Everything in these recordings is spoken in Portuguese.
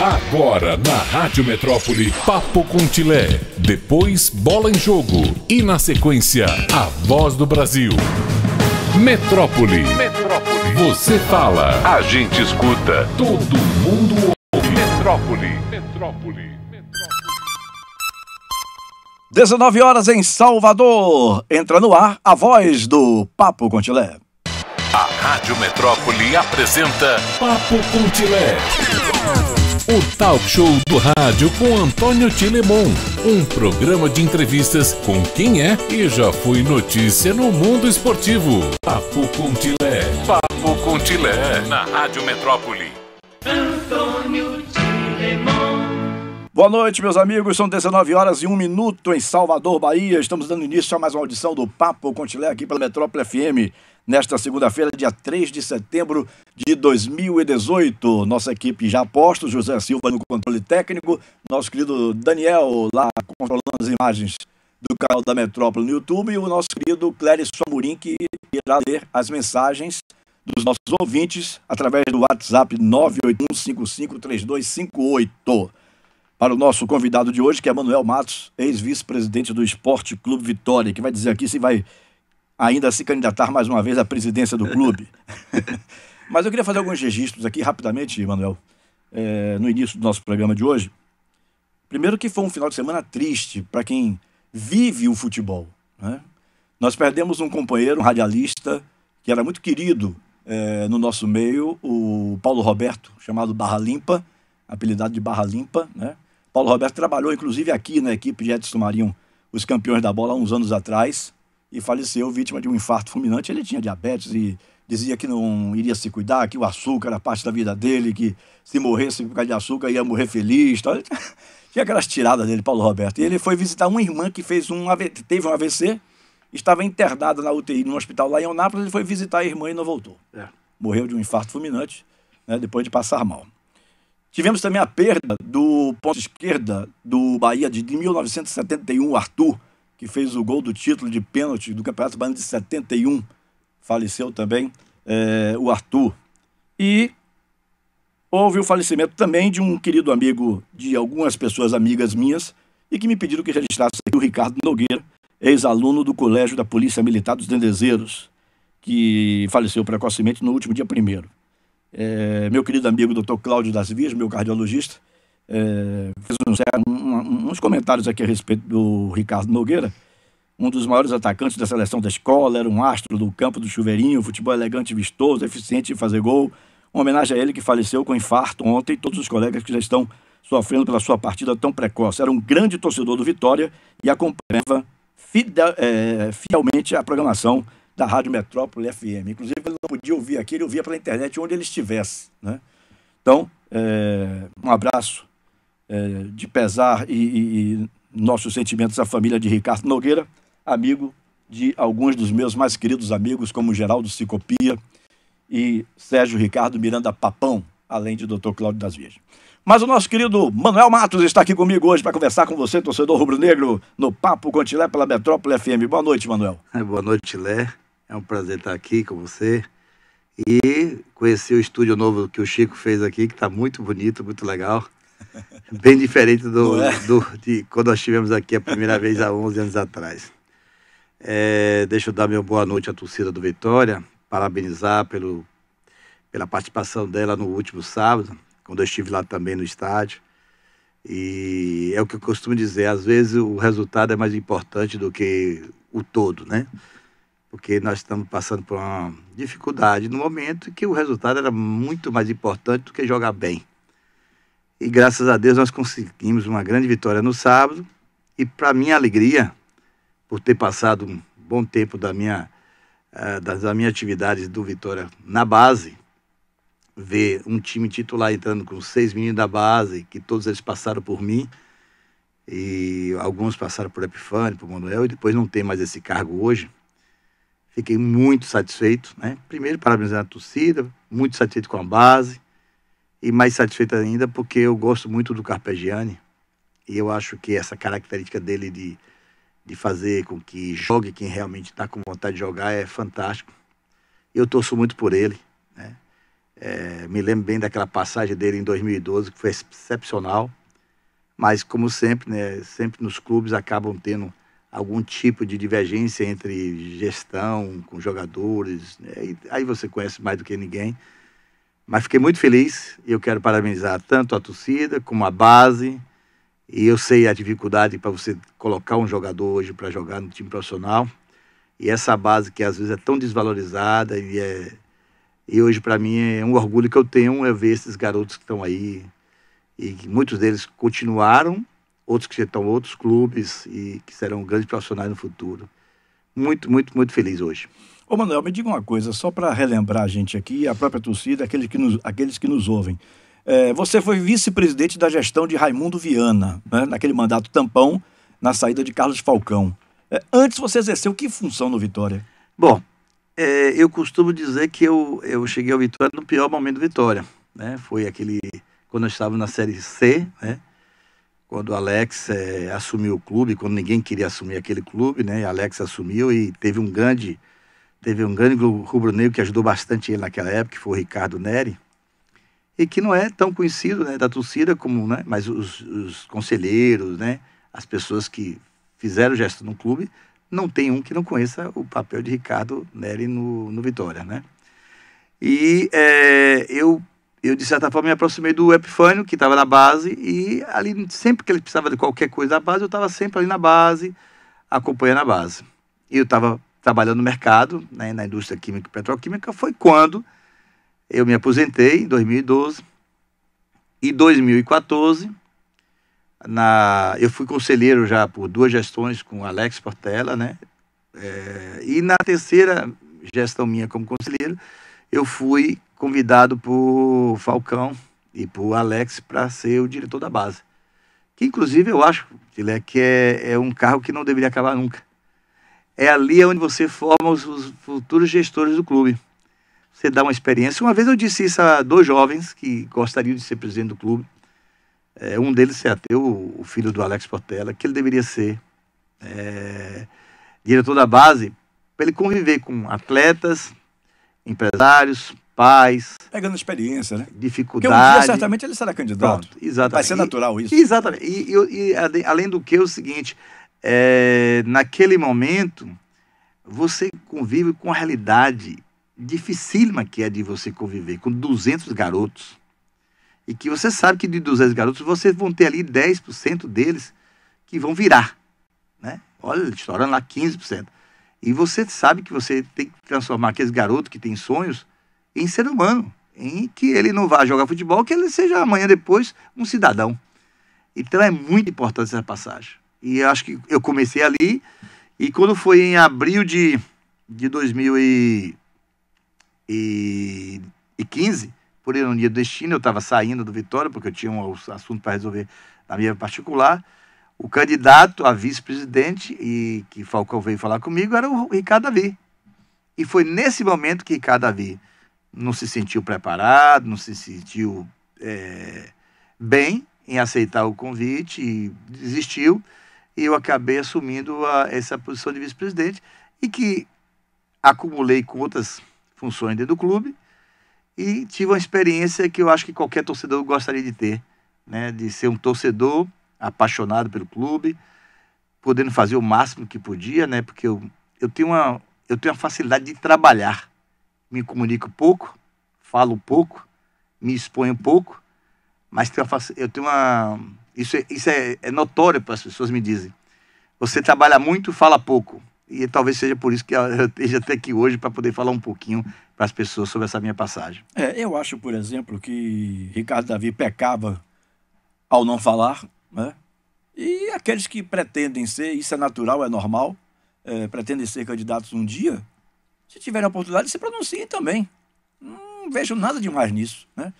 Agora na Rádio Metrópole, Papo com Tilé. Depois, Bola em Jogo. E na sequência, A Voz do Brasil. Metrópole. Metrópole. Você fala, a gente escuta, todo mundo ouve. Metrópole. Metrópole. 19 horas em Salvador. Entra no ar a voz do Papo Contilé. Rádio Metrópole apresenta Papo com Tilé. O talk show do rádio com Antônio Tilemon. Um programa de entrevistas com quem é e já foi notícia no mundo esportivo. Papo com Tilé. Papo com Tilé. Na Rádio Metrópole. Antônio Boa noite, meus amigos. São 19 horas e 1 minuto em Salvador, Bahia. Estamos dando início a mais uma audição do Papo Contilé aqui pela Metrópole FM nesta segunda-feira, dia 3 de setembro de 2018. Nossa equipe já aposta, José Silva no controle técnico, nosso querido Daniel lá controlando as imagens do canal da Metrópole no YouTube e o nosso querido Cléris Samurim que irá ler as mensagens dos nossos ouvintes através do WhatsApp 981553258. Para o nosso convidado de hoje, que é Manuel Matos, ex-vice-presidente do Esporte Clube Vitória, que vai dizer aqui se vai ainda se candidatar mais uma vez à presidência do clube. Mas eu queria fazer alguns registros aqui rapidamente, Manuel, é, no início do nosso programa de hoje. Primeiro que foi um final de semana triste para quem vive o futebol. Né? Nós perdemos um companheiro, um radialista, que era muito querido é, no nosso meio, o Paulo Roberto, chamado Barra Limpa, apelidado de Barra Limpa. Né? Paulo Roberto trabalhou, inclusive, aqui na equipe de Edson Marinho, os campeões da bola, há uns anos atrás e faleceu vítima de um infarto fulminante. Ele tinha diabetes e dizia que não iria se cuidar, que o açúcar era parte da vida dele, que se morresse por causa de açúcar ia morrer feliz. Tal. Então, tinha aquelas tiradas dele, Paulo Roberto. E ele foi visitar uma irmã que fez um teve um AVC, estava internada na UTI no hospital lá em Onápolis, ele foi visitar a irmã e não voltou. É. Morreu de um infarto fulminante, né, depois de passar mal. Tivemos também a perda do ponto esquerda do Bahia de 1971, Arthur, que fez o gol do título de pênalti do Campeonato Baiano de 71. Faleceu também é, o Arthur. E houve o falecimento também de um querido amigo de algumas pessoas amigas minhas e que me pediram que registrasse aqui o Ricardo Nogueira, ex-aluno do Colégio da Polícia Militar dos Dendezeiros, que faleceu precocemente no último dia primeiro. É, meu querido amigo Dr. Cláudio das Vias, meu cardiologista, é, fez uns, uns comentários aqui a respeito do Ricardo Nogueira, um dos maiores atacantes da seleção da escola, era um astro do campo do chuveirinho, futebol elegante e vistoso, eficiente em fazer gol. Uma homenagem a ele que faleceu com infarto ontem, todos os colegas que já estão sofrendo pela sua partida tão precoce. Era um grande torcedor do Vitória e acompanhava fidel, é, fielmente a programação da Rádio Metrópole FM. Inclusive, ele não podia ouvir aqui, ele ouvia pela internet onde ele estivesse. Né? Então, é, um abraço é, de pesar e, e, e nossos sentimentos à família de Ricardo Nogueira, amigo de alguns dos meus mais queridos amigos, como Geraldo Cicopia e Sérgio Ricardo Miranda Papão, além de Dr. Cláudio das Virgens. Mas o nosso querido Manuel Matos está aqui comigo hoje para conversar com você, torcedor rubro-negro, no Papo Contilé pela Metrópole FM. Boa noite, Manuel. É, boa noite, Lé. É um prazer estar aqui com você. E conhecer o estúdio novo que o Chico fez aqui, que está muito bonito, muito legal. Bem diferente do, é? do, de quando nós tivemos aqui a primeira vez há 11 anos atrás. É, deixa eu dar meu boa noite à torcida do Vitória, parabenizar pelo, pela participação dela no último sábado, quando eu estive lá também no estádio. E é o que eu costumo dizer, às vezes o resultado é mais importante do que o todo, né? Porque nós estamos passando por uma dificuldade no momento que o resultado era muito mais importante do que jogar bem. E graças a Deus nós conseguimos uma grande vitória no sábado. E para minha alegria, por ter passado um bom tempo da minha, eh, das, das minhas atividades do Vitória na base, ver um time titular entrando com seis meninos da base, que todos eles passaram por mim, e alguns passaram por Epifânio, por Manuel, e depois não tem mais esse cargo hoje. Fiquei muito satisfeito, né? Primeiro, parabenizar a torcida, muito satisfeito com a base, e mais satisfeito ainda porque eu gosto muito do Carpegiani e eu acho que essa característica dele de, de fazer com que jogue quem realmente está com vontade de jogar é fantástico. Eu torço muito por ele. Né? É, me lembro bem daquela passagem dele em 2012, que foi excepcional. Mas, como sempre, né, sempre nos clubes acabam tendo algum tipo de divergência entre gestão com jogadores. Né? aí você conhece mais do que ninguém. Mas fiquei muito feliz e eu quero parabenizar tanto a torcida como a base. E eu sei a dificuldade para você colocar um jogador hoje para jogar no time profissional. E essa base que às vezes é tão desvalorizada e é e hoje para mim é um orgulho que eu tenho é ver esses garotos que estão aí e muitos deles continuaram, outros que estão outros clubes e que serão grandes profissionais no futuro. Muito, muito, muito feliz hoje. Ô Manuel, me diga uma coisa, só para relembrar a gente aqui, a própria torcida, aqueles que nos, aqueles que nos ouvem. É, você foi vice-presidente da gestão de Raimundo Viana, né, naquele mandato tampão, na saída de Carlos Falcão. É, antes você exerceu que função no Vitória? Bom, é, eu costumo dizer que eu, eu cheguei ao Vitória no pior momento do Vitória. Né? Foi aquele. quando eu estava na Série C, né? quando o Alex é, assumiu o clube, quando ninguém queria assumir aquele clube, né? Alex assumiu e teve um grande teve um grande rubro-negro que ajudou bastante ele naquela época, que foi o Ricardo Neri, e que não é tão conhecido né, da torcida como, né, mas os, os, conselheiros, né, as pessoas que fizeram o gesto no clube, não tem um que não conheça o papel de Ricardo Neri no, no Vitória, né? E é, eu, eu, de certa forma, me aproximei do Epifânio, que estava na base, e ali, sempre que ele precisava de qualquer coisa da base, eu estava sempre ali na base, acompanhando a base. E eu estava trabalhando no mercado, né, na indústria química e petroquímica, foi quando eu me aposentei, em 2012. E 2014, na, eu fui conselheiro já por duas gestões com Alex Portela, né? É, e na terceira gestão minha como conselheiro, eu fui convidado por Falcão e por Alex para ser o diretor da base. Que, inclusive, eu acho, Tilé, que é, é um carro que não deveria acabar nunca. É ali onde você forma os, os futuros gestores do clube. Você dá uma experiência. Uma vez eu disse isso a dois jovens que gostariam de ser presidente do clube. É, um deles é ateu, o filho do Alex Portela, que ele deveria ser é, diretor da base para ele conviver com atletas, empresários, pais. Pegando experiência, né? Dificuldade. Porque um dia, certamente, ele será candidato. Pronto, exatamente. Vai ser natural isso. E, exatamente. E, e, e, além do que, é o seguinte, é, naquele momento, você convive com a realidade dificílima que é de você conviver com 200 garotos. E que você sabe que de 200 garotos, vocês vão ter ali 10% deles que vão virar. Né? Olha, estourando lá 15%. E você sabe que você tem que transformar aqueles garotos que têm sonhos em ser humano. Em que ele não vá jogar futebol, que ele seja amanhã depois um cidadão. Então é muito importante essa passagem. E acho que eu comecei ali. E quando foi em abril de, de 2015, por ironia do destino, eu estava saindo do Vitória, porque eu tinha um assunto para resolver na minha particular. O candidato a vice-presidente, e que Falcão veio falar comigo, era o Ricardo Davi. E foi nesse momento que Ricardo Davi não se sentiu preparado, não se sentiu é, bem em aceitar o convite e desistiu e eu acabei assumindo a, essa posição de vice-presidente e que acumulei com outras funções dentro do clube e tive uma experiência que eu acho que qualquer torcedor gostaria de ter, né? de ser um torcedor apaixonado pelo clube, podendo fazer o máximo que podia, né? porque eu, eu, tenho uma, eu tenho uma facilidade de trabalhar, me comunico pouco, falo pouco, me exponho pouco, mas eu tenho uma isso, é, isso é, é notório para as pessoas me dizem. Você trabalha muito, fala pouco. E talvez seja por isso que eu esteja até aqui hoje para poder falar um pouquinho para as pessoas sobre essa minha passagem. É, eu acho, por exemplo, que Ricardo Davi pecava ao não falar, né? E aqueles que pretendem ser, isso é natural, é normal, é, pretendem ser candidatos um dia, se tiverem a oportunidade, se pronunciem também. Não vejo nada demais nisso, né?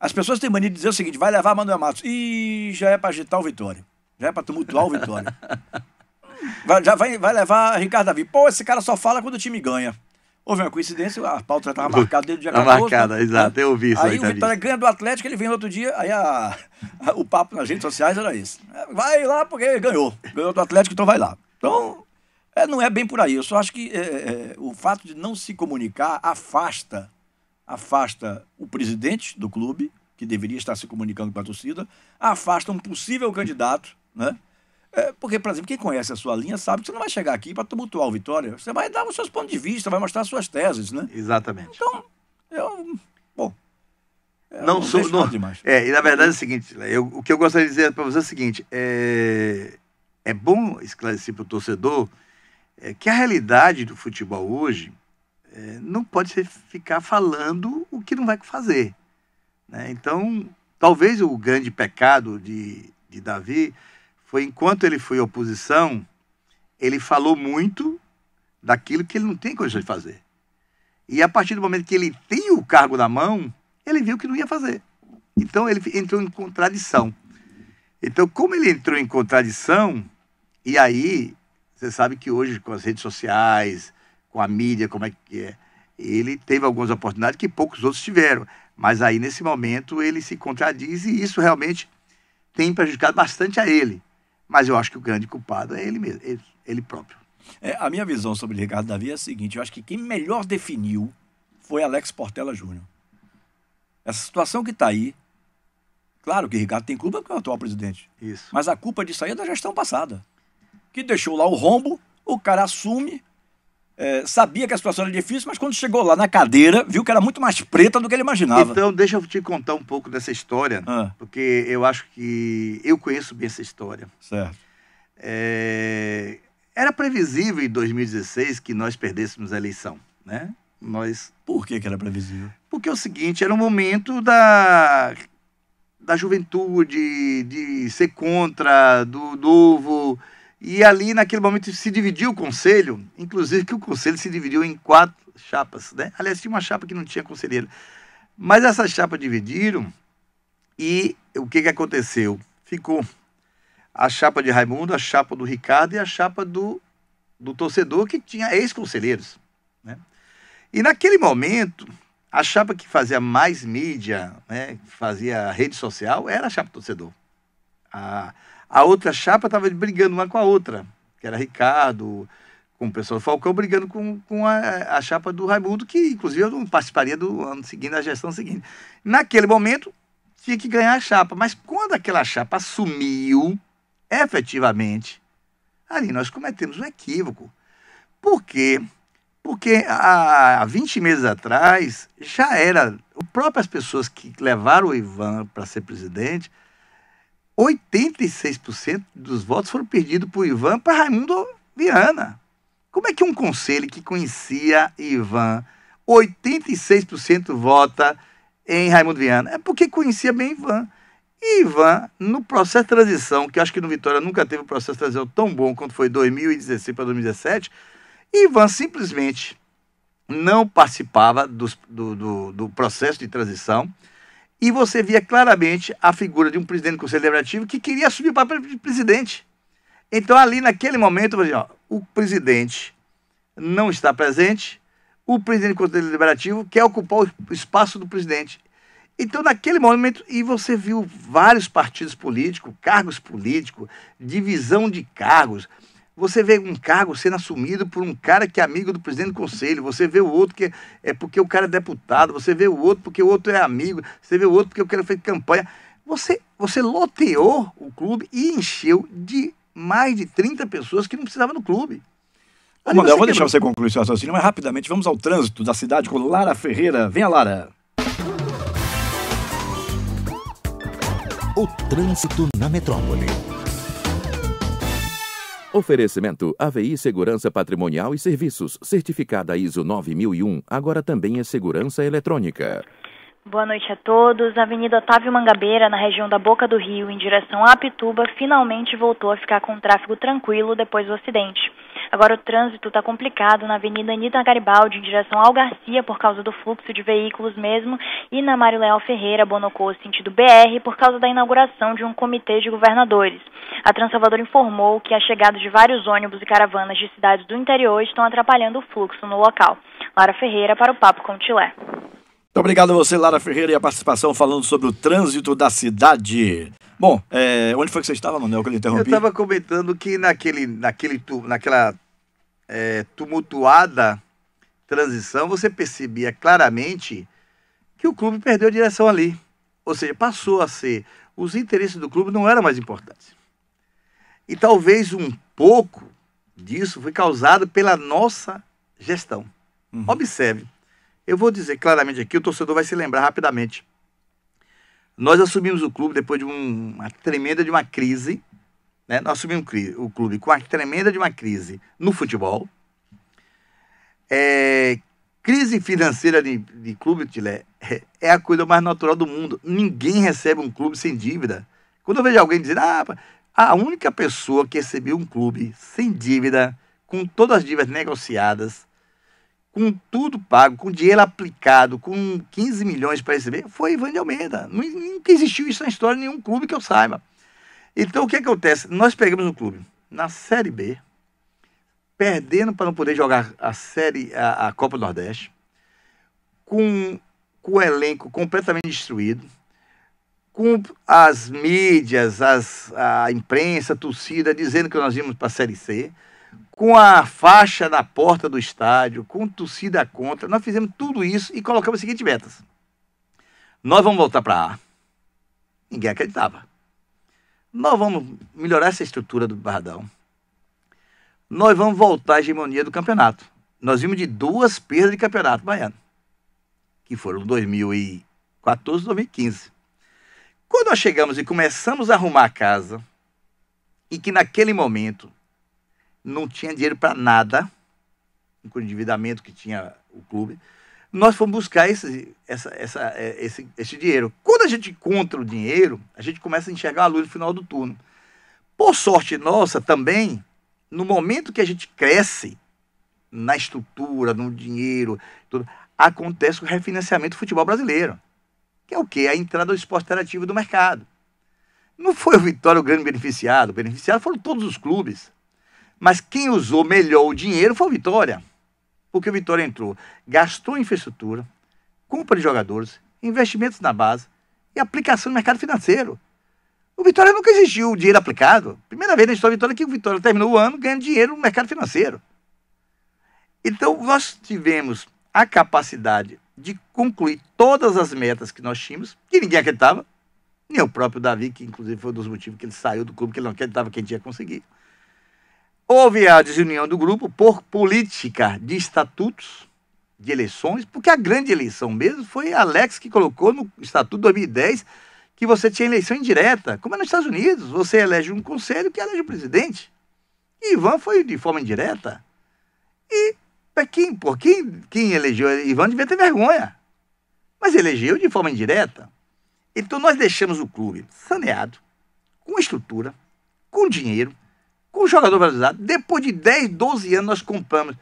As pessoas têm mania de dizer o seguinte: vai levar Manuel Matos. E já é para agitar o Vitória. Já é para tumultuar o Vitória. Vai, já vai, vai levar Ricardo Davi. Pô, esse cara só fala quando o time ganha. Houve uma coincidência, a pauta já estava marcada desde o dia 14. Tá marcada, né? exato, eu vi isso aí. Aí o Vitória ganha do Atlético, ele vem outro dia, aí a, a, o papo nas redes sociais era isso. Vai lá porque ganhou. Ganhou do Atlético, então vai lá. Então, é, não é bem por aí. Eu só acho que é, é, é o fato de não se comunicar afasta afasta o presidente do clube, que deveria estar se comunicando com a torcida, afasta um possível candidato, né? É, porque, por exemplo, quem conhece a sua linha sabe que você não vai chegar aqui para tumultuar o Vitória. Você vai dar os seus pontos de vista, vai mostrar as suas teses, né? Exatamente. Então, eu. Bom. Eu é, não, não sou. Não, demais. É, e na verdade é o seguinte, eu, o que eu gostaria de dizer para você é o seguinte: é, é bom esclarecer para o torcedor é, que a realidade do futebol hoje é, não pode ficar falando o que não vai fazer. Né? Então, talvez o grande pecado de, de Davi foi enquanto ele foi oposição, ele falou muito daquilo que ele não tem condições de fazer. E a partir do momento que ele tem o cargo na mão, ele viu que não ia fazer. Então ele entrou em contradição. Então, como ele entrou em contradição, e aí, você sabe que hoje com as redes sociais, com a mídia, como é que é. Ele teve algumas oportunidades que poucos outros tiveram, mas aí nesse momento ele se contradiz e isso realmente tem prejudicado bastante a ele. Mas eu acho que o grande culpado é ele mesmo, ele, ele próprio. É, a minha visão sobre Ricardo Davi é a seguinte: eu acho que quem melhor definiu foi Alex Portela Júnior. Essa situação que está aí, claro que Ricardo tem culpa porque é o atual presidente. Isso. Mas a culpa disso aí é da gestão passada, que deixou lá o rombo, o cara assume, é, sabia que a situação era difícil, mas quando chegou lá na cadeira, viu que era muito mais preta do que ele imaginava. Então, deixa eu te contar um pouco dessa história, ah. porque eu acho que eu conheço bem essa história. Certo. É... Era previsível em 2016 que nós perdêssemos a eleição, né? Nós... Por que, que era previsível? Porque é o seguinte, era um momento da, da juventude, de ser contra, do novo... E ali, naquele momento, se dividiu o conselho, inclusive que o conselho se dividiu em quatro chapas, né? Aliás, tinha uma chapa que não tinha conselheiro. Mas essas chapa dividiram e o que, que aconteceu? Ficou a chapa de Raimundo, a chapa do Ricardo e a chapa do, do torcedor, que tinha ex-conselheiros. Né? E naquele momento, a chapa que fazia mais mídia, né, fazia rede social, era a chapa do torcedor. A, a outra chapa estava brigando uma com a outra, que era Ricardo, com o pessoal do Falcão, brigando com, com a, a chapa do Raimundo, que inclusive eu não participaria do ano seguinte, da gestão seguinte. Naquele momento, tinha que ganhar a chapa. Mas quando aquela chapa sumiu, efetivamente, ali nós cometemos um equívoco. Por quê? Porque há 20 meses atrás já era. Próprias pessoas que levaram o Ivan para ser presidente 86% dos votos foram perdidos por Ivan para Raimundo Viana. Como é que um conselho que conhecia Ivan, 86% vota em Raimundo Viana? É porque conhecia bem Ivan. E Ivan, no processo de transição, que eu acho que no Vitória nunca teve um processo de transição tão bom quanto foi 2016 para 2017, Ivan simplesmente não participava do, do, do processo de transição e você via claramente a figura de um presidente do Conselho Deliberativo que queria subir para presidente. Então, ali naquele momento, eu falei, assim, ó, o presidente não está presente, o presidente do Conselho Deliberativo quer ocupar o espaço do presidente. Então, naquele momento, e você viu vários partidos políticos, cargos políticos, divisão de cargos, você vê um cargo sendo assumido por um cara que é amigo do presidente do conselho, você vê o outro que é porque o cara é deputado, você vê o outro porque o outro é amigo, você vê o outro porque o cara fez campanha. Você, você loteou o clube e encheu de mais de 30 pessoas que não precisavam do clube. Ô, Mandel, vou deixar você concluir seu raciocínio, mas rapidamente vamos ao trânsito da cidade com Lara Ferreira. Venha, Lara. O trânsito na metrópole. Oferecimento AVI Segurança Patrimonial e Serviços, certificada ISO 9001, agora também é segurança eletrônica. Boa noite a todos. A Avenida Otávio Mangabeira, na região da Boca do Rio, em direção a Apituba, finalmente voltou a ficar com tráfego tranquilo depois do acidente. Agora o trânsito está complicado na Avenida Anita Garibaldi, em direção ao Garcia, por causa do fluxo de veículos mesmo, e na Mário Leal Ferreira, Bonocô, sentido BR, por causa da inauguração de um comitê de governadores. A Transalvador informou que a chegada de vários ônibus e caravanas de cidades do interior estão atrapalhando o fluxo no local. Lara Ferreira para o Papo com o Tilé. Muito obrigado a você, Lara Ferreira, e a participação falando sobre o trânsito da cidade. Bom, é, onde foi que você estava, Manuel, que eu interrompi? Eu estava comentando que naquele, naquele, naquela é, tumultuada transição, você percebia claramente que o clube perdeu a direção ali. Ou seja, passou a ser... Os interesses do clube não eram mais importantes. E talvez um pouco disso foi causado pela nossa gestão. Uhum. Observe, eu vou dizer claramente aqui, o torcedor vai se lembrar rapidamente. Nós assumimos o clube depois de um, uma tremenda de uma crise, né? Nós assumimos o clube com a tremenda de uma crise no futebol, é, crise financeira de, de clube, Tilé, é, é a coisa mais natural do mundo. Ninguém recebe um clube sem dívida. Quando eu vejo alguém dizer, ah, a única pessoa que recebeu um clube sem dívida, com todas as dívidas negociadas, com tudo pago, com dinheiro aplicado, com 15 milhões para receber, foi Ivan de Almeida. Nunca existiu isso na história de nenhum clube que eu saiba. Então, o que, que acontece? Nós pegamos um clube na Série B, perdendo para não poder jogar a Série a, a Copa do Nordeste, com, com o elenco completamente destruído, com as mídias, as, a imprensa, a torcida, dizendo que nós íamos para a Série C com a faixa na porta do estádio, com torcida contra. Nós fizemos tudo isso e colocamos as seguintes metas. Nós vamos voltar para A. Ninguém acreditava. Nós vamos melhorar essa estrutura do Barradão. Nós vamos voltar à hegemonia do campeonato. Nós vimos de duas perdas de campeonato baiano, que foram 2014 e 2015. Quando nós chegamos e começamos a arrumar a casa, e que naquele momento não tinha dinheiro para nada, com o endividamento que tinha o clube. Nós fomos buscar esse, essa, essa, é, esse, esse dinheiro. Quando a gente encontra o dinheiro, a gente começa a enxergar a luz no final do turno. Por sorte nossa também, no momento que a gente cresce na estrutura, no dinheiro, tudo, acontece o refinanciamento do futebol brasileiro, que é o quê? A entrada do esporte interativo do mercado. Não foi o Vitória o grande beneficiado, o beneficiado foram todos os clubes. Mas quem usou melhor o dinheiro foi o Vitória. Porque o Vitória entrou, gastou em infraestrutura, compra de jogadores, investimentos na base e aplicação no mercado financeiro. O Vitória nunca exigiu dinheiro aplicado. Primeira vez na história do Vitória que o Vitória terminou o ano ganhando dinheiro no mercado financeiro. Então, nós tivemos a capacidade de concluir todas as metas que nós tínhamos, que ninguém acreditava, nem o próprio Davi, que inclusive foi um dos motivos que ele saiu do clube, que ele não acreditava que a gente ia conseguir. Houve a desunião do grupo por política de estatutos, de eleições, porque a grande eleição mesmo foi Alex que colocou no Estatuto 2010 que você tinha eleição indireta, como é nos Estados Unidos, você elege um conselho que elege o um presidente. E Ivan foi de forma indireta. E quem, por quem, quem elegeu Ivan devia ter vergonha. Mas elegeu de forma indireta. Então nós deixamos o clube saneado, com estrutura, com dinheiro, com o jogador valorizado. Depois de 10, 12 anos, nós compramos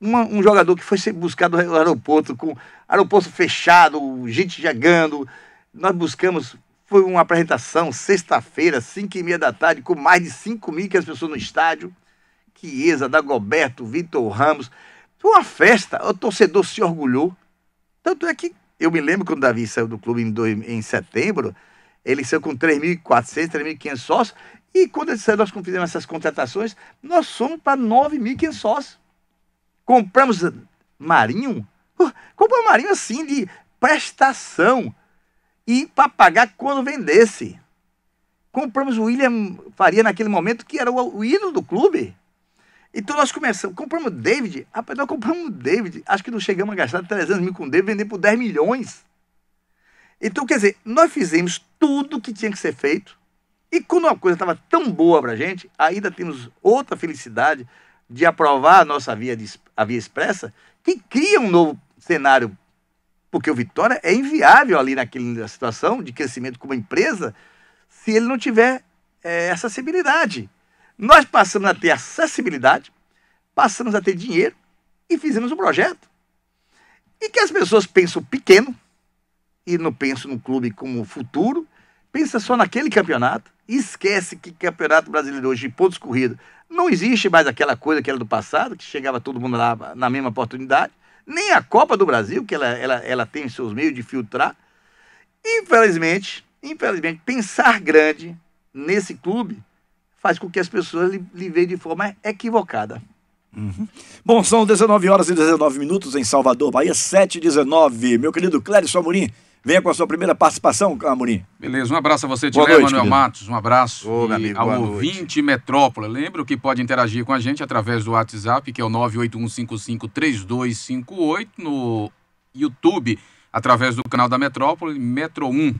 uma, um jogador que foi ser buscado no aeroporto, com aeroporto fechado, gente jogando. Nós buscamos, foi uma apresentação sexta-feira, 5 e meia da tarde, com mais de 5 mil as pessoas no estádio. Chiesa, Dagoberto, Vitor Ramos. Foi uma festa, o torcedor se orgulhou. Tanto é que eu me lembro quando o Davi saiu do clube em, dois, em setembro, ele saiu com 3.400, 3.500 sócios. E quando nós fizemos essas contratações, nós somos para mil sócios. Compramos Marinho, compramos Marinho assim de prestação e para pagar quando vendesse. Compramos o William Faria naquele momento, que era o, o ídolo do clube. Então nós começamos, compramos David, rapaz, nós compramos David, acho que não chegamos a gastar 300 mil com David, vender por 10 milhões. Então, quer dizer, nós fizemos tudo que tinha que ser feito, e quando uma coisa estava tão boa para a gente, ainda temos outra felicidade de aprovar a nossa via, de, a via expressa, que cria um novo cenário. Porque o Vitória é inviável ali naquela situação de crescimento como empresa se ele não tiver é, acessibilidade. Nós passamos a ter acessibilidade, passamos a ter dinheiro e fizemos um projeto. E que as pessoas pensam pequeno e não pensam no clube como futuro, pensa só naquele campeonato Esquece que Campeonato Brasileiro hoje, de pontos corridos, não existe mais aquela coisa que era do passado, que chegava todo mundo lá na mesma oportunidade. Nem a Copa do Brasil, que ela, ela, ela tem seus meios de filtrar. Infelizmente, infelizmente, pensar grande nesse clube faz com que as pessoas lhe, lhe vejam de forma equivocada. Uhum. Bom, são 19 horas e 19 minutos em Salvador, Bahia, 7 19. Meu querido Clérison Amorim, Venha com a sua primeira participação, Amorim. Beleza, um abraço a você, Tilé Manuel Matos. Um abraço Ô, amigo, ao ouvinte Metrópole. Lembro que pode interagir com a gente através do WhatsApp, que é o 981553258, no YouTube, através do canal da Metrópole, Metro 1.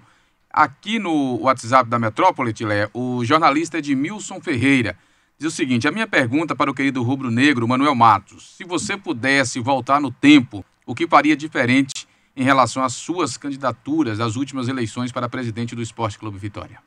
Aqui no WhatsApp da Metrópole, Tilé, o jornalista Edmilson Ferreira diz o seguinte: a minha pergunta para o querido rubro-negro Manuel Matos, se você pudesse voltar no tempo, o que faria diferente em relação às suas candidaturas às últimas eleições para presidente do Esporte Clube Vitória.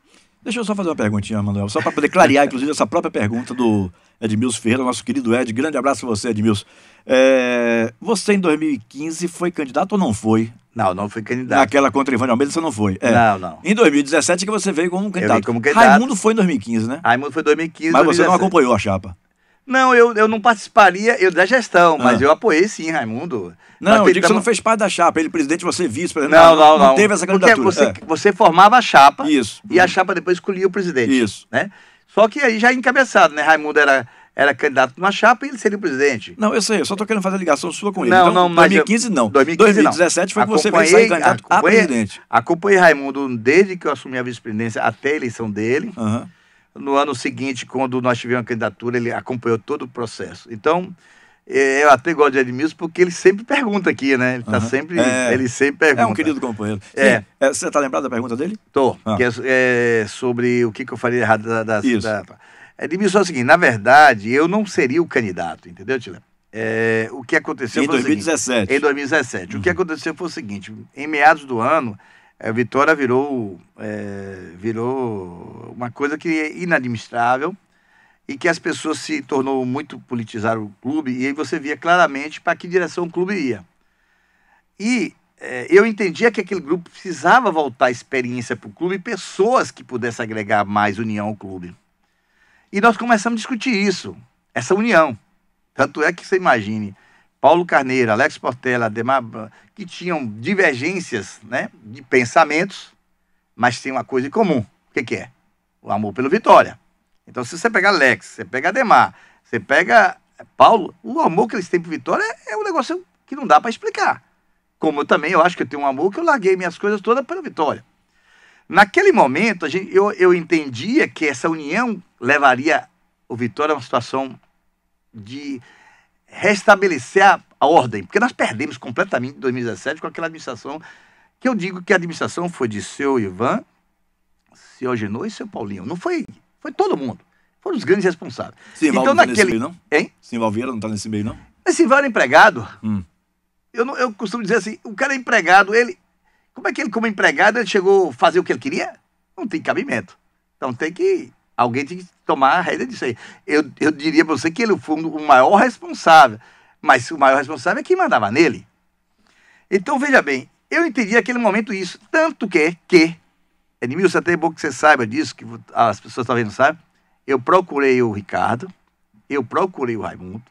Deixa eu só fazer uma perguntinha, Manuel, só para poder clarear, inclusive, essa própria pergunta do Edmilson Ferreira, nosso querido Ed. Grande abraço a você, Edmilson. É... você, em 2015, foi candidato ou não foi? Não, não fui candidato. Naquela contra Ivone Almeida você não foi? É. Não, não. Em 2017 que você veio como candidato. Eu como candidato. Raimundo foi em 2015, né? Raimundo foi em 2015. Mas 2017. você não acompanhou a chapa? Não, eu, eu não participaria eu, da gestão, mas ah. eu apoiei sim, Raimundo. Não, eu digo que você não fez parte da chapa, ele presidente, você é vice-presidente. Não, não, não, não. teve essa candidatura. Você, é. você formava a chapa Isso. e a chapa depois escolhia o presidente. Isso. Né? Só que aí já é encabeçado, né? Raimundo era era candidato numa chapa e ele seria o presidente. Não, eu sei, eu só estou querendo fazer ligação sua com ele. Não, então, não, 2015 eu, não. 2015, 2017 foi que você veio sair candidato a presidente. Acompanhei Raimundo desde que eu assumi a vice-presidência até a eleição dele. Uhum. No ano seguinte, quando nós tivemos a candidatura, ele acompanhou todo o processo. Então, é, eu até gosto de Edmilson porque ele sempre pergunta aqui, né? Ele, uhum. sempre, é, ele sempre pergunta. É um querido companheiro. É. é você está lembrado da pergunta dele? Estou. Ah. Que é, é, sobre o que, que eu faria errado da, da, Isso. da. Edmilson é o seguinte: na verdade, eu não seria o candidato, entendeu, Tilé? o que aconteceu em foi 2017. Seguinte, em 2017. Uhum. O que uhum. aconteceu foi o seguinte: em meados do ano, a é, Vitória virou, é, virou uma coisa que é inadministrável e que as pessoas se tornou muito politizar o clube e aí você via claramente para que direção o clube ia. E é, eu entendia que aquele grupo precisava voltar experiência para o clube e pessoas que pudessem agregar mais união ao clube. E nós começamos a discutir isso, essa união. Tanto é que você imagine, Paulo Carneiro, Alex Portela, Demar, que tinham divergências né, de pensamentos, mas tem uma coisa em comum. O que, que é? O amor pelo Vitória. Então, se você pegar Alex, você pega Demar, você pega eh, Paulo, o amor que eles têm por Vitória é um negócio que não dá para explicar. Como eu também, eu acho que eu tenho um amor que eu larguei minhas coisas todas pela Vitória. Naquele momento, a gente, eu, eu entendia que essa união levaria o Vitória a uma situação de restabelecer a, a ordem, porque nós perdemos completamente em 2017 com aquela administração que eu digo que a administração foi de seu Ivan, seu Genô e seu Paulinho. Não foi, foi todo mundo. Foram os grandes responsáveis. Se então, tá naquele... tá nesse meio, não? Hein? Simval não está nesse meio, não? Mas Simval era empregado. Hum. Eu, não, eu costumo dizer assim, o cara é empregado, ele... Como é que ele, como empregado, ele chegou a fazer o que ele queria? Não tem cabimento. Então tem que Alguém tem que tomar a rédea disso aí. Eu, eu diria para você que ele foi o maior responsável, mas o maior responsável é quem mandava nele. Então, veja bem, eu entendi naquele momento isso, tanto que, que Edmilson, até é bom que você saiba disso, que as pessoas talvez não saibam, eu procurei o Ricardo, eu procurei o Raimundo,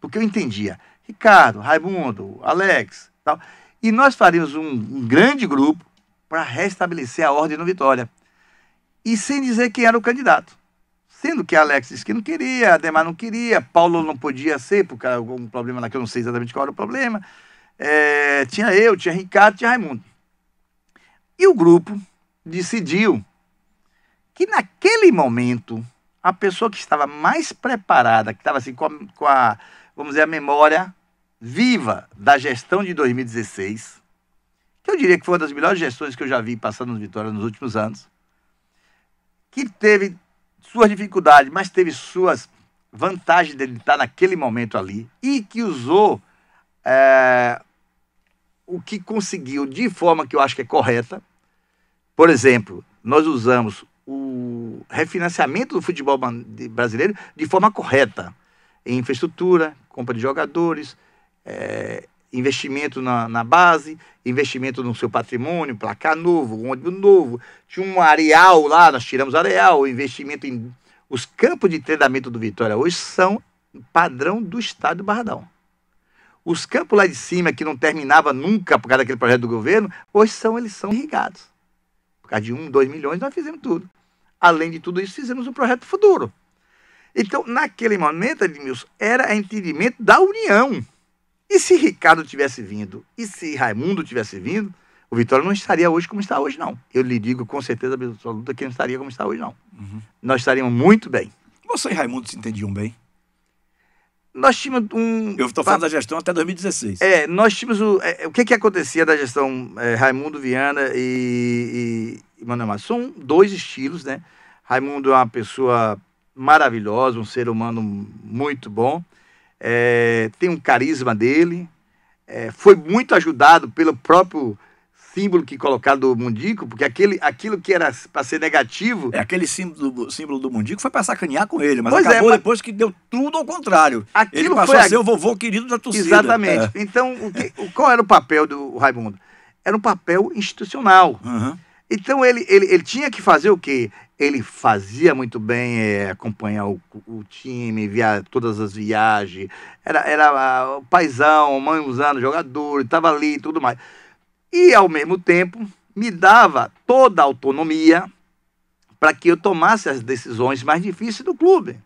porque eu entendia, Ricardo, Raimundo, Alex, tal, e nós faríamos um, um grande grupo para restabelecer a ordem no Vitória e sem dizer quem era o candidato. Sendo que Alex disse que não queria, Ademar não queria, Paulo não podia ser, por algum problema lá que eu não sei exatamente qual era o problema. É, tinha eu, tinha Ricardo, tinha Raimundo. E o grupo decidiu que naquele momento a pessoa que estava mais preparada, que estava assim com a, com a, vamos dizer, a memória viva da gestão de 2016, que eu diria que foi uma das melhores gestões que eu já vi passando nos Vitória nos últimos anos, que teve suas dificuldades, mas teve suas vantagens de estar naquele momento ali e que usou é, o que conseguiu de forma que eu acho que é correta. Por exemplo, nós usamos o refinanciamento do futebol brasileiro de forma correta, em infraestrutura, compra de jogadores, é, investimento na, na base, investimento no seu patrimônio, placar novo, ônibus novo. Tinha um areal lá, nós tiramos areal, investimento em. Os campos de treinamento do Vitória hoje são padrão do estado do Barradão. Os campos lá de cima, que não terminava nunca por causa daquele projeto do governo, hoje são, eles são irrigados. Por causa de um, dois milhões, nós fizemos tudo. Além de tudo isso, fizemos um projeto futuro. Então, naquele momento, Edmilson, era entendimento da união. E se Ricardo tivesse vindo, e se Raimundo tivesse vindo, o Vitória não estaria hoje como está hoje, não. Eu lhe digo com certeza absoluta que não estaria como está hoje, não. Uhum. Nós estaríamos muito bem. Você e Raimundo se entendiam bem? Nós tínhamos um. Eu estou falando da gestão até 2016. É, nós tínhamos o. É, é, o que, que acontecia da gestão é, Raimundo Viana e, e, e Manoel Massa? São dois estilos, né? Raimundo é uma pessoa maravilhosa, um ser humano muito bom é, tem um carisma dele, é, foi muito ajudado pelo próprio símbolo que colocaram do mundico, porque aquele, aquilo que era para ser negativo. É, aquele símbolo, símbolo do mundico foi para sacanear com ele, mas pois é, acabou é, mas... depois que deu tudo ao contrário. Aquilo ele passou foi a ser o vovô querido da torcida. Exatamente. É. Então, o que, qual era o papel do Raimundo? Era um papel institucional. Uhum. Então ele, ele, ele tinha que fazer o quê? Ele fazia muito bem é, acompanhar o, o time, via todas as viagens, era, era uh, paizão, mãe usando jogador, estava ali e tudo mais. E ao mesmo tempo me dava toda a autonomia para que eu tomasse as decisões mais difíceis do clube.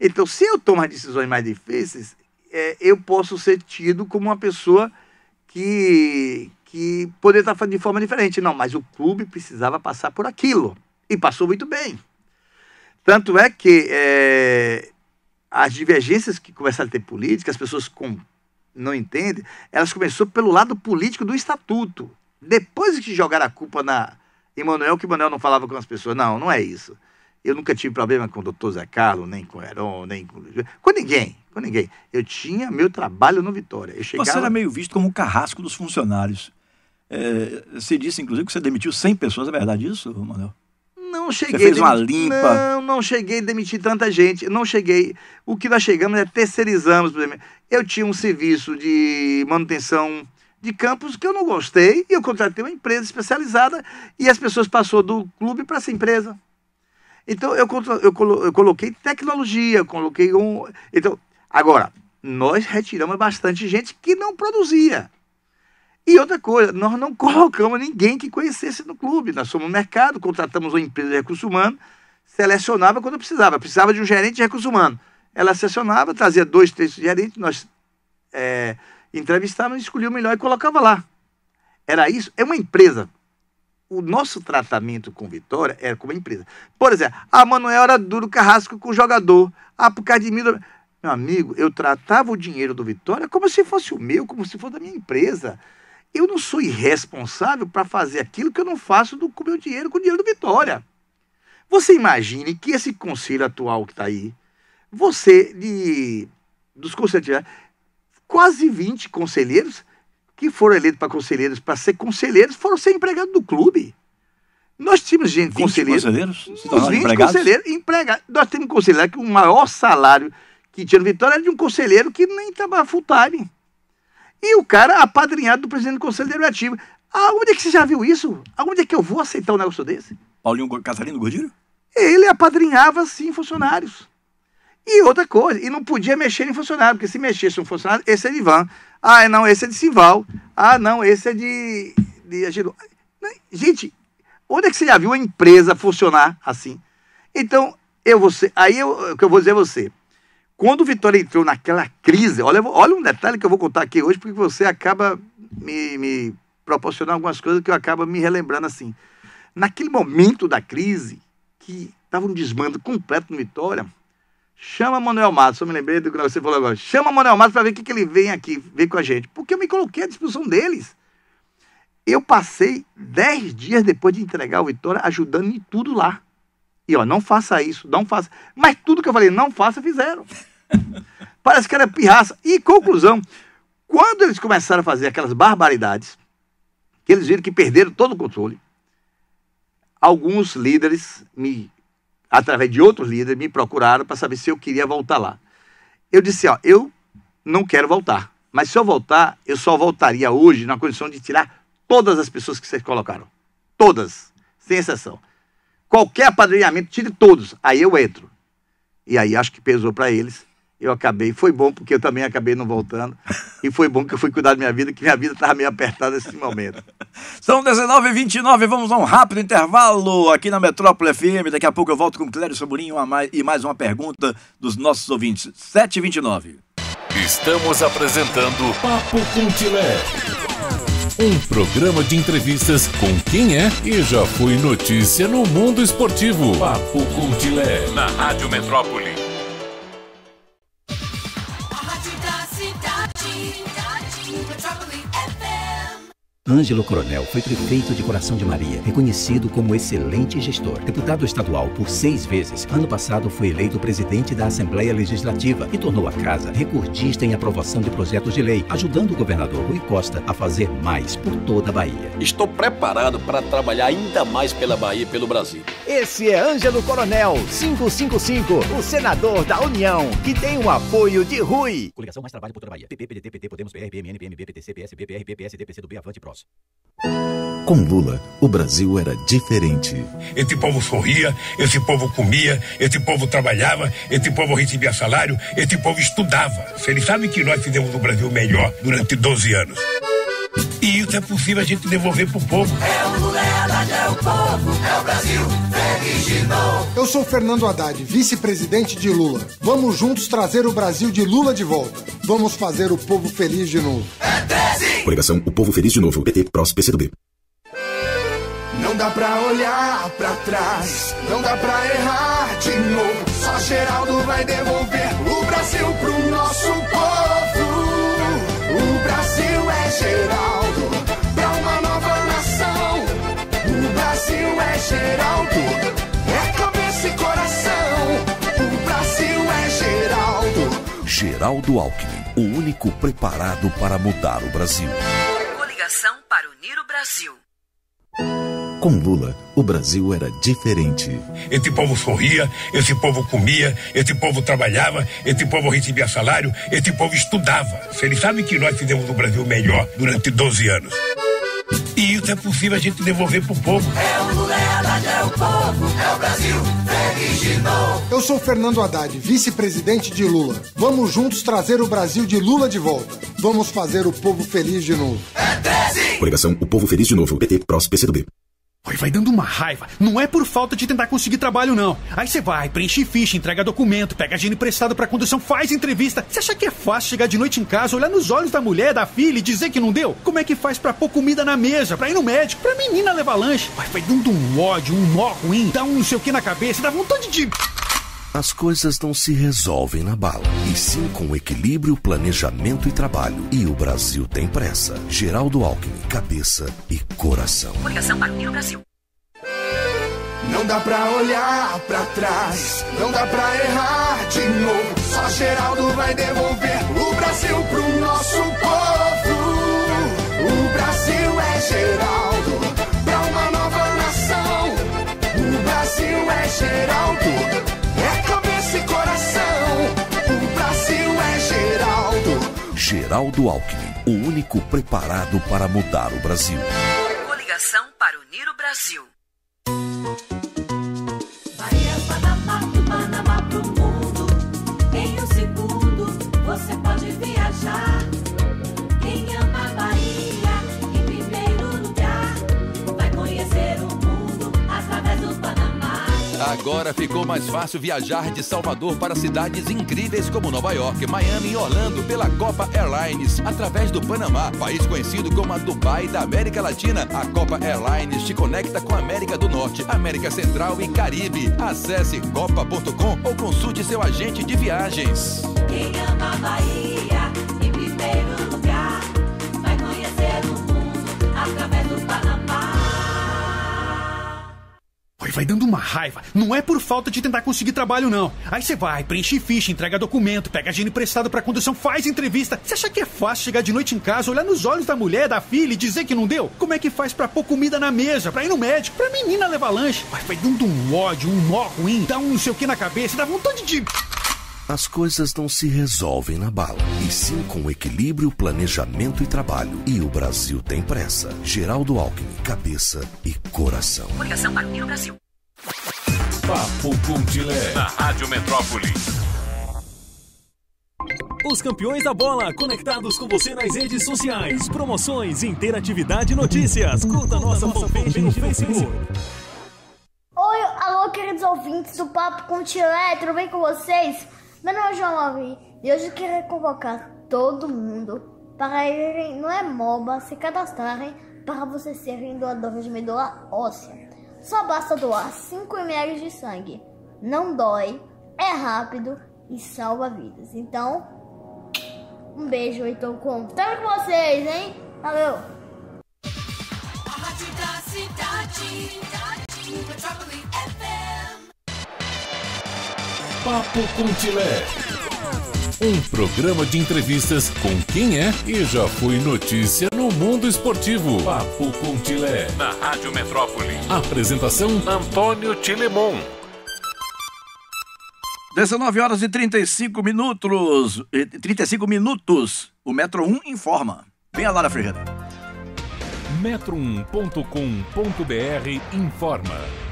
Então, se eu tomo as decisões mais difíceis, é, eu posso ser tido como uma pessoa que, que poderia estar fazendo de forma diferente. Não, mas o clube precisava passar por aquilo. E passou muito bem. Tanto é que é, as divergências que começaram a ter política, as pessoas com, não entendem, elas começaram pelo lado político do estatuto. Depois que jogaram a culpa na Emanuel, que Emanuel não falava com as pessoas. Não, não é isso. Eu nunca tive problema com o doutor Zé Carlos, nem com o Heron, nem com, com ninguém. Com ninguém. Eu tinha meu trabalho no Vitória. Eu chegava... Você era meio visto como o carrasco dos funcionários. É, disse, inclusive, que você demitiu 100 pessoas. É verdade isso, Manuel? Não cheguei. Você fez uma limpa? Não, não cheguei a demitir tanta gente. Não cheguei. O que nós chegamos é terceirizamos. Por exemplo. Eu tinha um serviço de manutenção de campos que eu não gostei e eu contratei uma empresa especializada e as pessoas passou do clube para essa empresa. Então eu, eu, eu coloquei tecnologia, coloquei um. Então, agora, nós retiramos bastante gente que não produzia. E outra coisa, nós não colocamos ninguém que conhecesse no clube. Nós somos mercado, contratamos uma empresa de recursos humanos, selecionava quando precisava. Precisava de um gerente de recursos humanos. Ela selecionava, trazia dois, três gerentes, nós é, entrevistávamos, escolhia o melhor e colocava lá. Era isso. É uma empresa. O nosso tratamento com Vitória era como empresa. Por exemplo, a Manuel era duro carrasco com o jogador. Ah, por causa de mim... Meu amigo, eu tratava o dinheiro do Vitória como se fosse o meu, como se fosse da minha empresa. Eu não sou irresponsável para fazer aquilo que eu não faço do, com o meu dinheiro, com o dinheiro do Vitória. Você imagine que esse conselho atual que está aí, você, de, dos conselheiros, né, quase 20 conselheiros que foram eleitos para conselheiros, para ser conselheiros, foram ser empregados do clube. Nós tínhamos gente, 20 Conselheiros? Uns 20 empregados? conselheiros empregados. Nós tínhamos um conselheiro que o maior salário que tinha no Vitória era de um conselheiro que nem estava full time. E o cara apadrinhado do presidente do Conselho Deliberativo. Aonde é que você já viu isso? Aonde é que eu vou aceitar um negócio desse? Paulinho Casarino Gordilho? Ele apadrinhava, sim, funcionários. E outra coisa, e não podia mexer em funcionário, porque se mexesse em um funcionário, esse é de Ivan. Ah, não, esse é de Simval. Ah, não, esse é de. de Agilô. Né? Gente, onde é que você já viu uma empresa funcionar assim? Então, eu vou ser, aí eu, o que eu vou dizer a você. Quando o Vitória entrou naquela crise, olha, olha um detalhe que eu vou contar aqui hoje, porque você acaba me, me proporcionando algumas coisas que eu acabo me relembrando assim. Naquele momento da crise, que estava um desmando completo no Vitória, chama Manuel Matos, eu me lembrei do que você falou agora, chama Manuel Matos para ver o que, que ele vem aqui, vem com a gente, porque eu me coloquei à disposição deles. Eu passei dez dias depois de entregar o Vitória ajudando em tudo lá. E ó, não faça isso, não faça. Mas tudo que eu falei, não faça, fizeram. Parece que era pirraça. E conclusão, quando eles começaram a fazer aquelas barbaridades, que eles viram que perderam todo o controle, alguns líderes me através de outros líderes me procuraram para saber se eu queria voltar lá. Eu disse, ó, eu não quero voltar, mas se eu voltar, eu só voltaria hoje na condição de tirar todas as pessoas que vocês colocaram. Todas, sem exceção. Qualquer apadrinhamento, tire todos. Aí eu entro. E aí acho que pesou para eles. Eu acabei. Foi bom, porque eu também acabei não voltando. E foi bom que eu fui cuidar da minha vida, que minha vida estava meio apertada nesse momento. São 19h29, vamos a um rápido intervalo aqui na Metrópole FM. Daqui a pouco eu volto com Clério Saburinho e mais uma pergunta dos nossos ouvintes. 7h29. Estamos apresentando Papo com Tilé um programa de entrevistas com quem é e já foi notícia no mundo esportivo. Papo Contilé, na Rádio Metrópole. A rádio da cidade, cidade, metrópole. Ângelo Coronel foi prefeito de Coração de Maria, reconhecido como excelente gestor. Deputado estadual por seis vezes, ano passado foi eleito presidente da Assembleia Legislativa e tornou a casa recordista em aprovação de projetos de lei, ajudando o governador Rui Costa a fazer mais por toda a Bahia. Estou preparado para trabalhar ainda mais pela Bahia e pelo Brasil. Esse é Ângelo Coronel, 555, o senador da União, que tem o apoio de Rui. Coligação Mais Trabalho por toda a Bahia. PP, PDT, PT, Podemos, PR, PMN, PMB, PTC, PSB, PR, PPS, DPC do B, Avante, Próximo. Com Lula, o Brasil era diferente. Esse povo sorria, esse povo comia, esse povo trabalhava, esse povo recebia salário, esse povo estudava. ele sabem que nós fizemos o Brasil melhor durante 12 anos. E isso é possível a gente devolver pro povo. É o Lula, é, é o povo, é o Brasil feliz de novo. Eu sou Fernando Haddad, vice-presidente de Lula. Vamos juntos trazer o Brasil de Lula de volta. Vamos fazer o povo feliz de novo. É 13 Coligação, o povo feliz de novo. PT, PROS, PCdoB. Não dá pra olhar pra trás, não dá pra errar de novo. Só Geraldo vai devolver o Brasil pro nosso povo. O Brasil é Geraldo, pra uma nova nação. O Brasil é Geraldo, é cabeça e coração. O Brasil é Geraldo. Geraldo Alckmin o único preparado para mudar o Brasil. Coligação para unir o Brasil. Com Lula, o Brasil era diferente. Esse povo sorria, esse povo comia, esse povo trabalhava, esse povo recebia salário, esse povo estudava. Eles sabem que nós fizemos o Brasil melhor durante 12 anos. E isso é possível a gente devolver pro povo. É o Lula, é a Haddad, é o povo, é o Brasil. Eu sou Fernando Haddad, vice-presidente de Lula. Vamos juntos trazer o Brasil de Lula de volta. Vamos fazer o povo feliz de novo. É 13! Coligação O Povo Feliz de Novo. PT, PROS, PCdoB. Aí vai dando uma raiva. Não é por falta de tentar conseguir trabalho, não. Aí você vai, preenche ficha, entrega documento, pega dinheiro emprestado pra condução, faz entrevista. Você acha que é fácil chegar de noite em casa, olhar nos olhos da mulher, da filha e dizer que não deu? Como é que faz pra pôr comida na mesa, pra ir no médico, pra menina levar lanche? Vai, vai dando um ódio, um nó ruim, dá um não sei o que na cabeça, dá vontade de as coisas não se resolvem na bala, e sim com equilíbrio, planejamento e trabalho. E o Brasil tem pressa. Geraldo Alckmin, cabeça e coração. Coligação para o Brasil. Não dá pra olhar pra trás, não dá pra errar de novo. Só Geraldo vai devolver o Brasil pro nosso povo. O Brasil é Geraldo, pra uma nova nação. O Brasil é Geraldo. Geraldo Alckmin, o único preparado para mudar o Brasil. Coligação Agora ficou mais fácil viajar de Salvador para cidades incríveis como Nova York, Miami e Orlando pela Copa Airlines, através do Panamá, país conhecido como a Dubai da América Latina. A Copa Airlines te conecta com a América do Norte, América Central e Caribe. Acesse copa.com ou consulte seu agente de viagens. Quem ama Bahia. Vai, vai dando uma raiva. Não é por falta de tentar conseguir trabalho, não. Aí você vai, preenche ficha, entrega documento, pega dinheiro emprestado pra condução, faz entrevista. Você acha que é fácil chegar de noite em casa, olhar nos olhos da mulher, da filha e dizer que não deu? Como é que faz pra pôr comida na mesa, pra ir no médico, pra menina levar lanche? Vai, vai dando um ódio, um nó ruim, dá um não sei o que na cabeça, dá vontade de as coisas não se resolvem na bala, e sim com equilíbrio, planejamento e trabalho. E o Brasil tem pressa. Geraldo Alckmin, cabeça e coração. Coligação para o Brasil. Papo Pontilé. Na Rádio Metrópole. Os campeões da bola, conectados com você nas redes sociais. Promoções, interatividade e notícias. Curta a nossa, nossa fanpage no Facebook. Oi, alô, queridos ouvintes do Papo Pontilé. Tudo bem com vocês? Meu nome é João Lavi e hoje eu queria convocar todo mundo para irem não é moba, se cadastrarem para vocês serem doadores de medula óssea. Só basta doar 5 ml de sangue. Não dói, é rápido e salva vidas. Então, um beijo, então tô com vocês, hein? Valeu! Papo com um programa de entrevistas com quem é e já foi notícia no mundo esportivo. Papo com Tilé, na Rádio Metrópole. Apresentação: Antônio Tilemon. 19 horas e 35 minutos. 35 minutos. O Metro 1 informa. Vem a Lara Ferreira. Metro1.com.br informa.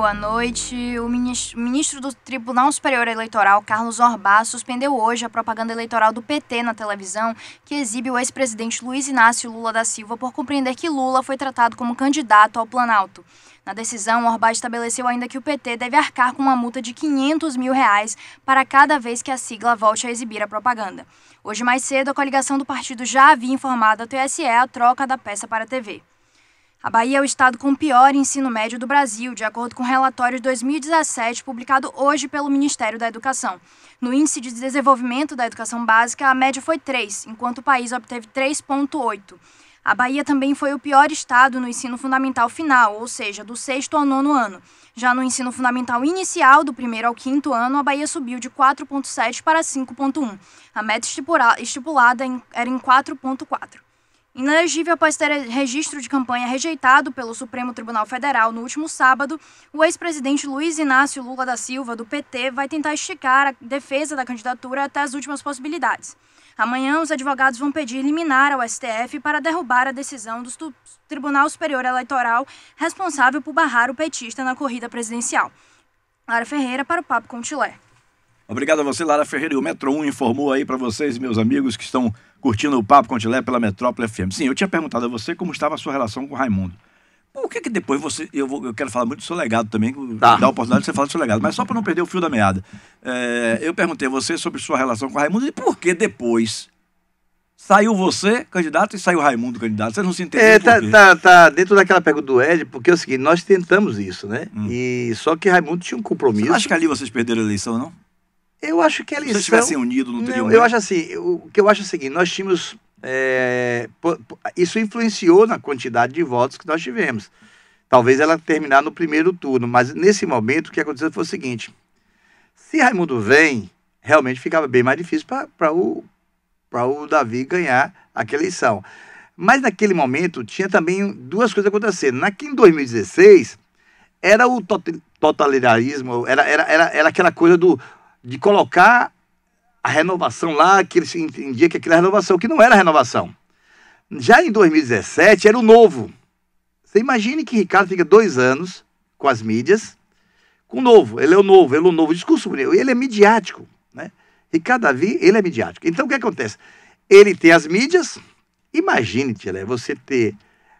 Boa noite. O ministro do Tribunal Superior Eleitoral, Carlos Orbá, suspendeu hoje a propaganda eleitoral do PT na televisão, que exibe o ex-presidente Luiz Inácio Lula da Silva por compreender que Lula foi tratado como candidato ao Planalto. Na decisão, Orbá estabeleceu ainda que o PT deve arcar com uma multa de 500 mil reais para cada vez que a sigla volte a exibir a propaganda. Hoje mais cedo, a coligação do partido já havia informado a TSE a troca da peça para a TV. A Bahia é o estado com pior ensino médio do Brasil, de acordo com o relatório de 2017 publicado hoje pelo Ministério da Educação. No Índice de Desenvolvimento da Educação Básica, a média foi 3, enquanto o país obteve 3,8. A Bahia também foi o pior estado no ensino fundamental final, ou seja, do sexto ao nono ano. Já no ensino fundamental inicial, do primeiro ao quinto ano, a Bahia subiu de 4,7 para 5,1. A meta estipulada era em 4,4. Inelegível após ter registro de campanha rejeitado pelo Supremo Tribunal Federal no último sábado, o ex-presidente Luiz Inácio Lula da Silva, do PT, vai tentar esticar a defesa da candidatura até as últimas possibilidades. Amanhã, os advogados vão pedir liminar ao STF para derrubar a decisão do Tribunal Superior Eleitoral responsável por barrar o petista na corrida presidencial. Lara Ferreira para o Papo com Tilé. Obrigado a você, Lara Ferreira. E o Metro 1 informou aí para vocês, meus amigos, que estão curtindo o Papo Contilé pela Metrópole FM. Sim, eu tinha perguntado a você como estava a sua relação com o Raimundo. Por que que depois você... Eu, vou, eu quero falar muito do seu legado também, tá. dar a oportunidade de você falar do seu legado. Mas só para não perder o fio da meada. É, eu perguntei a você sobre sua relação com o Raimundo e por que depois Saiu você, candidato, e saiu Raimundo, candidato. Você não se entendeu? É, tá, tá, tá, dentro daquela pergunta do Ed, porque é o seguinte, nós tentamos isso, né? Hum. E só que Raimundo tinha um compromisso. Você acha que ali vocês perderam a eleição, não? Eu acho que a lição... Se eles tivessem unido, não teriam... Não, eu acho assim, o que eu acho é o seguinte, nós tínhamos... É, isso influenciou na quantidade de votos que nós tivemos. Talvez ela terminar no primeiro turno, mas nesse momento o que aconteceu foi o seguinte, se Raimundo vem, realmente ficava bem mais difícil para o, o Davi ganhar aquela eleição. Mas naquele momento tinha também duas coisas acontecendo. Naqui em 2016 era o totalitarismo, era, era, era, era aquela coisa do de colocar a renovação lá, que eles entendiam que aquilo era renovação, que não era renovação. Já em 2017 era o novo. Você imagine que Ricardo fica dois anos com as mídias, com o novo, ele é o novo, ele é o novo, discurso ele é midiático, né? Ricardo Davi, ele é midiático. Então o que acontece? Ele tem as mídias, imagine, Tia você ter,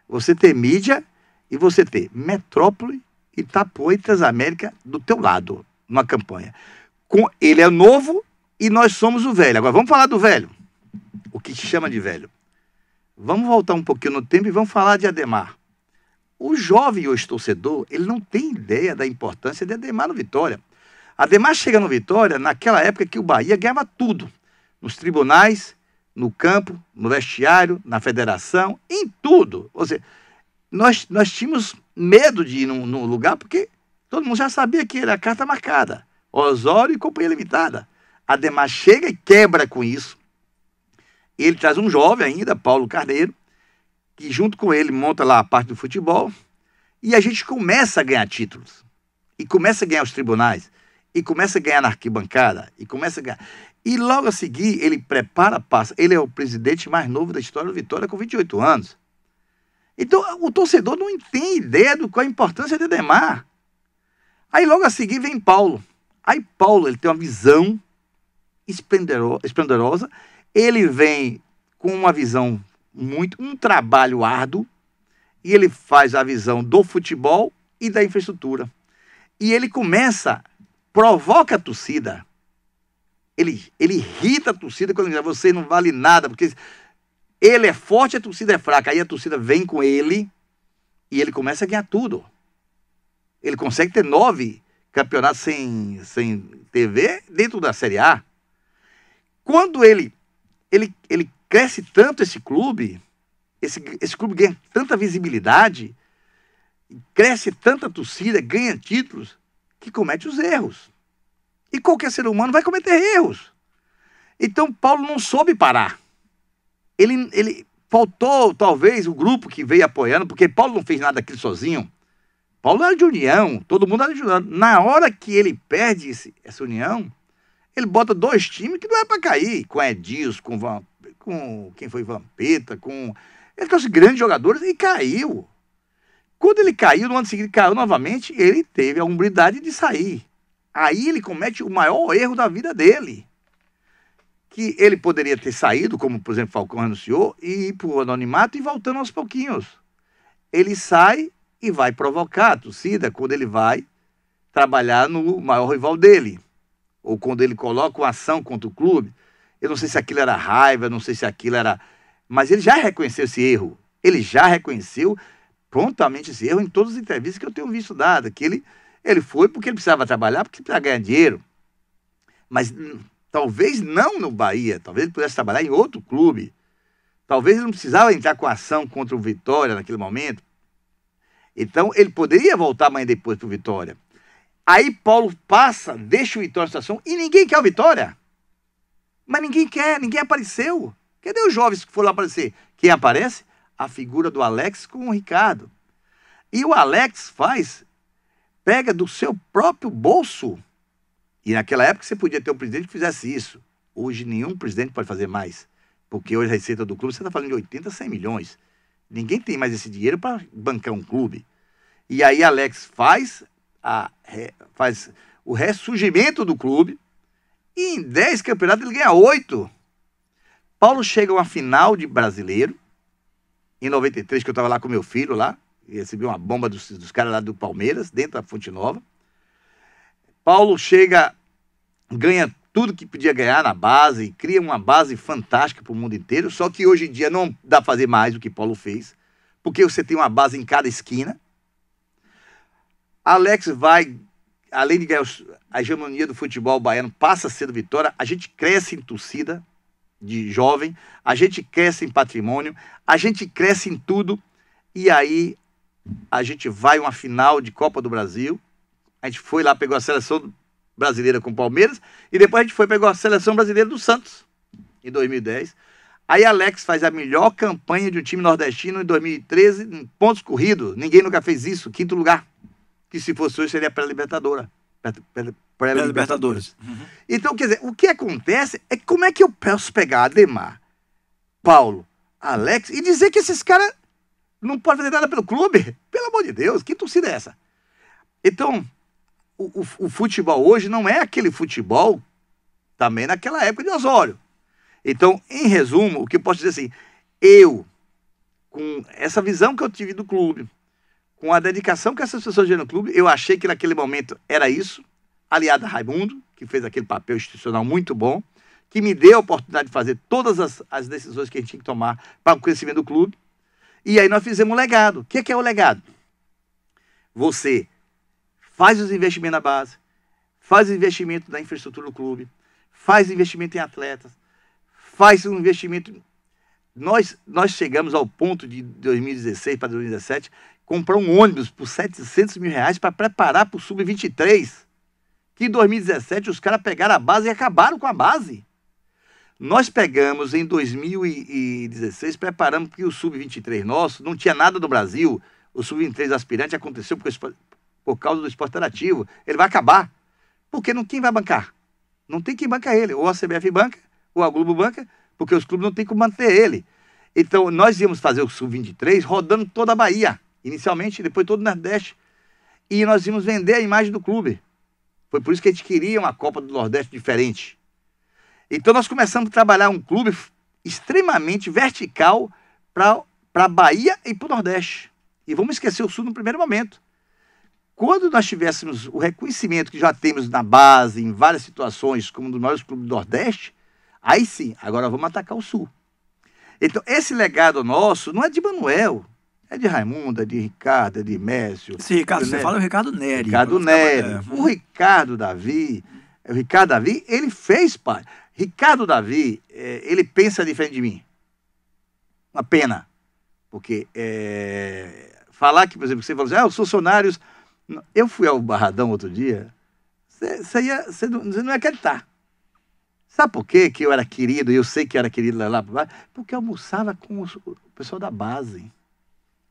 você ter mídia e você ter Metrópole, e e América do teu lado, numa campanha com, ele é novo e nós somos o velho. Agora vamos falar do velho. O que se chama de velho. Vamos voltar um pouquinho no tempo e vamos falar de Ademar. O jovem hoje torcedor, ele não tem ideia da importância de Ademar no Vitória. Ademar chega no Vitória naquela época que o Bahia ganhava tudo. Nos tribunais, no campo, no vestiário, na federação, em tudo. Ou seja, nós, nós tínhamos medo de ir num, num lugar porque todo mundo já sabia que era a carta marcada. Osório e Companhia Limitada. Ademar chega e quebra com isso. Ele traz um jovem ainda, Paulo Carneiro, que junto com ele monta lá a parte do futebol. E a gente começa a ganhar títulos. E começa a ganhar os tribunais. E começa a ganhar na arquibancada. E começa a ganhar. E logo a seguir, ele prepara, passa. Ele é o presidente mais novo da história do Vitória, com 28 anos. Então, o torcedor não tem ideia do qual a importância de Demar. Aí logo a seguir vem Paulo. Aí Paulo ele tem uma visão esplendorosa, ele vem com uma visão muito, um trabalho árduo, e ele faz a visão do futebol e da infraestrutura. E ele começa, provoca a torcida, ele, ele irrita a torcida quando diz, ah, você não vale nada, porque ele é forte, a torcida é fraca. Aí a torcida vem com ele e ele começa a ganhar tudo. Ele consegue ter nove campeonato sem, sem TV dentro da Série A. Quando ele, ele, ele cresce tanto esse clube, esse, esse clube ganha tanta visibilidade, cresce tanta torcida, ganha títulos, que comete os erros. E qualquer ser humano vai cometer erros. Então Paulo não soube parar. Ele, ele faltou, talvez, o grupo que veio apoiando, porque Paulo não fez nada aqui sozinho. Paulo era de união, todo mundo era de união. Na hora que ele perde essa união, ele bota dois times que não é para cair, com Edilson, com, Van, com quem foi Vampeta, com. Ele trouxe grandes jogadores e caiu. Quando ele caiu, no ano seguinte caiu novamente, ele teve a humildade de sair. Aí ele comete o maior erro da vida dele. Que ele poderia ter saído, como por exemplo Falcão anunciou, e ir para o anonimato e voltando aos pouquinhos. Ele sai e vai provocar a torcida quando ele vai trabalhar no maior rival dele, ou quando ele coloca uma ação contra o clube. Eu não sei se aquilo era raiva, não sei se aquilo era. Mas ele já reconheceu esse erro. Ele já reconheceu prontamente esse erro em todas as entrevistas que eu tenho visto dada, que ele, ele foi porque ele precisava trabalhar, porque precisava ganhar dinheiro. Mas hum, talvez não no Bahia, talvez ele pudesse trabalhar em outro clube. Talvez ele não precisava entrar com ação contra o Vitória naquele momento, então ele poderia voltar amanhã depois para o Vitória. Aí Paulo passa, deixa o Vitória na situação e ninguém quer o Vitória. Mas ninguém quer, ninguém apareceu. Cadê os jovens que foram lá aparecer? Quem aparece? A figura do Alex com o Ricardo. E o Alex faz, pega do seu próprio bolso. E naquela época você podia ter um presidente que fizesse isso. Hoje nenhum presidente pode fazer mais. Porque hoje a receita do clube você está falando de 80, 100 milhões. Ninguém tem mais esse dinheiro para bancar um clube. E aí Alex faz, a, faz o ressurgimento do clube e em 10 campeonatos ele ganha 8. Paulo chega a uma final de brasileiro em 93, que eu estava lá com meu filho lá, e recebi uma bomba dos, dos caras lá do Palmeiras, dentro da Fonte Nova. Paulo chega, ganha tudo que podia ganhar na base, cria uma base fantástica para o mundo inteiro, só que hoje em dia não dá fazer mais o que Paulo fez, porque você tem uma base em cada esquina, Alex vai, além de ganhar a hegemonia do futebol baiano, passa a ser do Vitória. A gente cresce em torcida de jovem, a gente cresce em patrimônio, a gente cresce em tudo. E aí a gente vai uma final de Copa do Brasil. A gente foi lá, pegou a seleção brasileira com o Palmeiras. E depois a gente foi pegou a seleção brasileira do Santos em 2010. Aí Alex faz a melhor campanha de um time nordestino em 2013 em pontos corridos. Ninguém nunca fez isso. Quinto lugar que se fosse hoje seria pré-libertadora. Pré-libertadores. uhum. Então, quer dizer, o que acontece é como é que eu posso pegar Ademar, Paulo, Alex e dizer que esses caras não podem fazer nada pelo clube? Pelo amor de Deus, que torcida é essa? Então, o, o, o futebol hoje não é aquele futebol também naquela época de Osório. Então, em resumo, o que eu posso dizer é assim, eu, com essa visão que eu tive do clube, com a dedicação que essas pessoas tinham no clube, eu achei que naquele momento era isso, aliado a Raimundo, que fez aquele papel institucional muito bom, que me deu a oportunidade de fazer todas as, as decisões que a gente tinha que tomar para o crescimento do clube. E aí nós fizemos um legado. O que é, que é o legado? Você faz os investimentos na base, faz o investimento na infraestrutura do clube, faz investimento em atletas, faz um investimento. Nós, nós chegamos ao ponto de 2016 para 2017 comprou um ônibus por 700 mil reais para preparar para o Sub-23. Que em 2017 os caras pegaram a base e acabaram com a base. Nós pegamos em 2016, preparamos que o Sub-23 nosso não tinha nada do Brasil. O Sub-23 aspirante aconteceu por, por causa do esporte interativo. Ele vai acabar. Porque não, quem vai bancar? Não tem quem bancar ele. Ou a CBF banca, ou a Globo banca, porque os clubes não têm como manter ele. Então, nós íamos fazer o Sub-23 rodando toda a Bahia inicialmente, depois todo o Nordeste. E nós íamos vender a imagem do clube. Foi por isso que a gente queria uma Copa do Nordeste diferente. Então nós começamos a trabalhar um clube extremamente vertical para a Bahia e para o Nordeste. E vamos esquecer o Sul no primeiro momento. Quando nós tivéssemos o reconhecimento que já temos na base, em várias situações, como um dos maiores clubes do Nordeste, aí sim, agora vamos atacar o Sul. Então, esse legado nosso não é de Manuel, é de Raimundo, é de Ricardo, é de Mércio. Sim, Ricardo, né? você né? fala o Ricardo Neri. Ricardo Neri. É, o Ricardo Davi, o Ricardo Davi, ele fez parte. Ricardo Davi, é, ele pensa diferente de mim. Uma pena. Porque é... falar que, por exemplo, você falou assim, ah, os funcionários. Eu fui ao Barradão outro dia, você, você, não, você não ia acreditar. Sabe por quê que eu era querido, eu sei que era querido lá, lá, lá? Porque eu almoçava com o pessoal da base.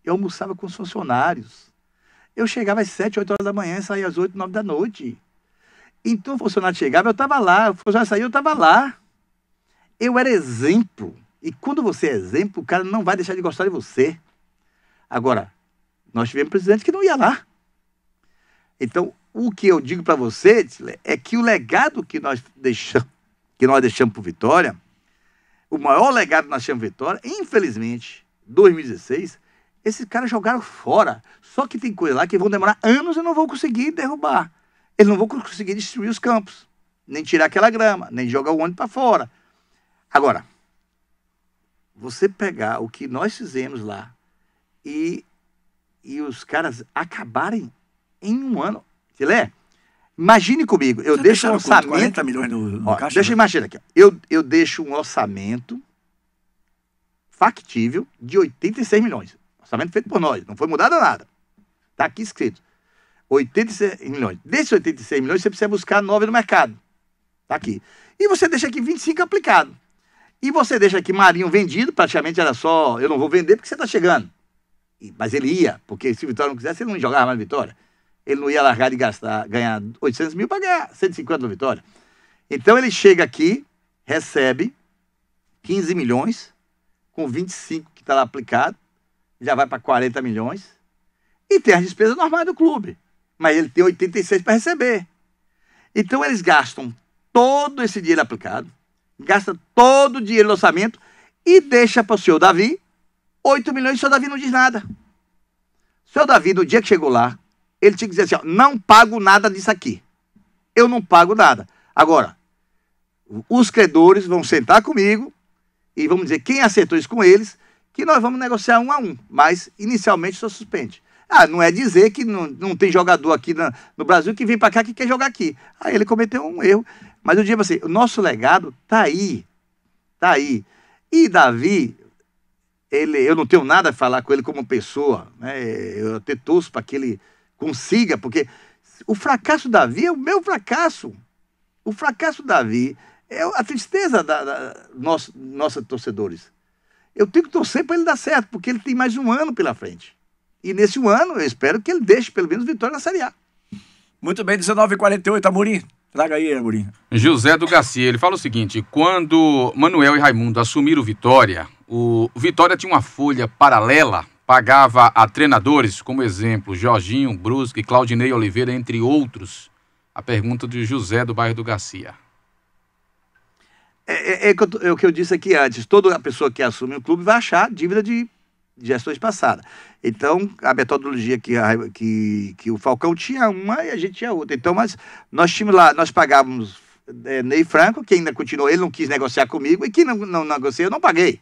Eu almoçava com os funcionários. Eu chegava às 7, 8 horas da manhã e saía às 8, 9 da noite. Então o funcionário chegava, eu estava lá. O funcionário saía, eu estava lá. Eu era exemplo. E quando você é exemplo, o cara não vai deixar de gostar de você. Agora, nós tivemos presidente que não ia lá. Então, o que eu digo para você é que o legado que nós deixamos, que nós deixamos por Vitória, o maior legado que nós deixamos Vitória, infelizmente, 2016, esses caras jogaram fora. Só que tem coisa lá que vão demorar anos e não vão conseguir derrubar. Eles não vão conseguir destruir os campos, nem tirar aquela grama, nem jogar o ônibus para fora. Agora, você pegar o que nós fizemos lá e, e os caras acabarem em um ano. Filé, imagine comigo, eu deixo um orçamento. 40 milhões no, no ó, caixa, deixa eu né? imaginar aqui. Eu, eu deixo um orçamento factível de 86 milhões. Orçamento feito por nós, não foi mudado nada. Está aqui escrito. 86 milhões. Desses 86 milhões, você precisa buscar 9 no mercado. Está aqui. E você deixa aqui 25 aplicado. E você deixa aqui Marinho vendido, praticamente era só, eu não vou vender porque você está chegando. Mas ele ia, porque se o Vitória não quisesse, ele não jogava mais Vitória. Ele não ia largar de gastar, ganhar 800 mil para ganhar 150 no Vitória. Então ele chega aqui, recebe 15 milhões, com 25 que está lá aplicado, já vai para 40 milhões. E tem as despesas normais do clube. Mas ele tem 86 para receber. Então eles gastam todo esse dinheiro aplicado, gasta todo o dinheiro do orçamento e deixa para o senhor Davi 8 milhões e o senhor Davi não diz nada. O senhor Davi, no dia que chegou lá, ele tinha que dizer assim: ó, não pago nada disso aqui. Eu não pago nada. Agora, os credores vão sentar comigo e vamos dizer quem acertou isso com eles que nós vamos negociar um a um, mas inicialmente só suspende. Ah, não é dizer que não, não tem jogador aqui na, no Brasil que vem para cá que quer jogar aqui. Aí ele cometeu um erro. Mas eu digo assim, o nosso legado tá aí. Tá aí. E Davi, ele, eu não tenho nada a falar com ele como pessoa. Né? Eu até torço para que ele consiga, porque o fracasso Davi é o meu fracasso. O fracasso Davi é a tristeza da, da, nosso, nossos torcedores eu tenho que torcer para ele dar certo, porque ele tem mais um ano pela frente. E nesse um ano, eu espero que ele deixe pelo menos vitória na Série A. Muito bem, 19h48, Amorim. Traga aí, Amorim. José do Garcia, ele fala o seguinte: quando Manuel e Raimundo assumiram Vitória, o Vitória tinha uma folha paralela, pagava a treinadores, como exemplo, Jorginho, Brusque, Claudinei Oliveira, entre outros. A pergunta de José do bairro do Garcia. É, é, é, é, o que eu disse aqui antes. Toda pessoa que assume o clube vai achar dívida de, gestões passadas. Então, a metodologia que, a, que, que, o Falcão tinha uma e a gente tinha outra. Então, mas nós tínhamos lá, nós pagávamos é, Ney Franco, que ainda continuou, ele não quis negociar comigo, e quem não, não eu não paguei.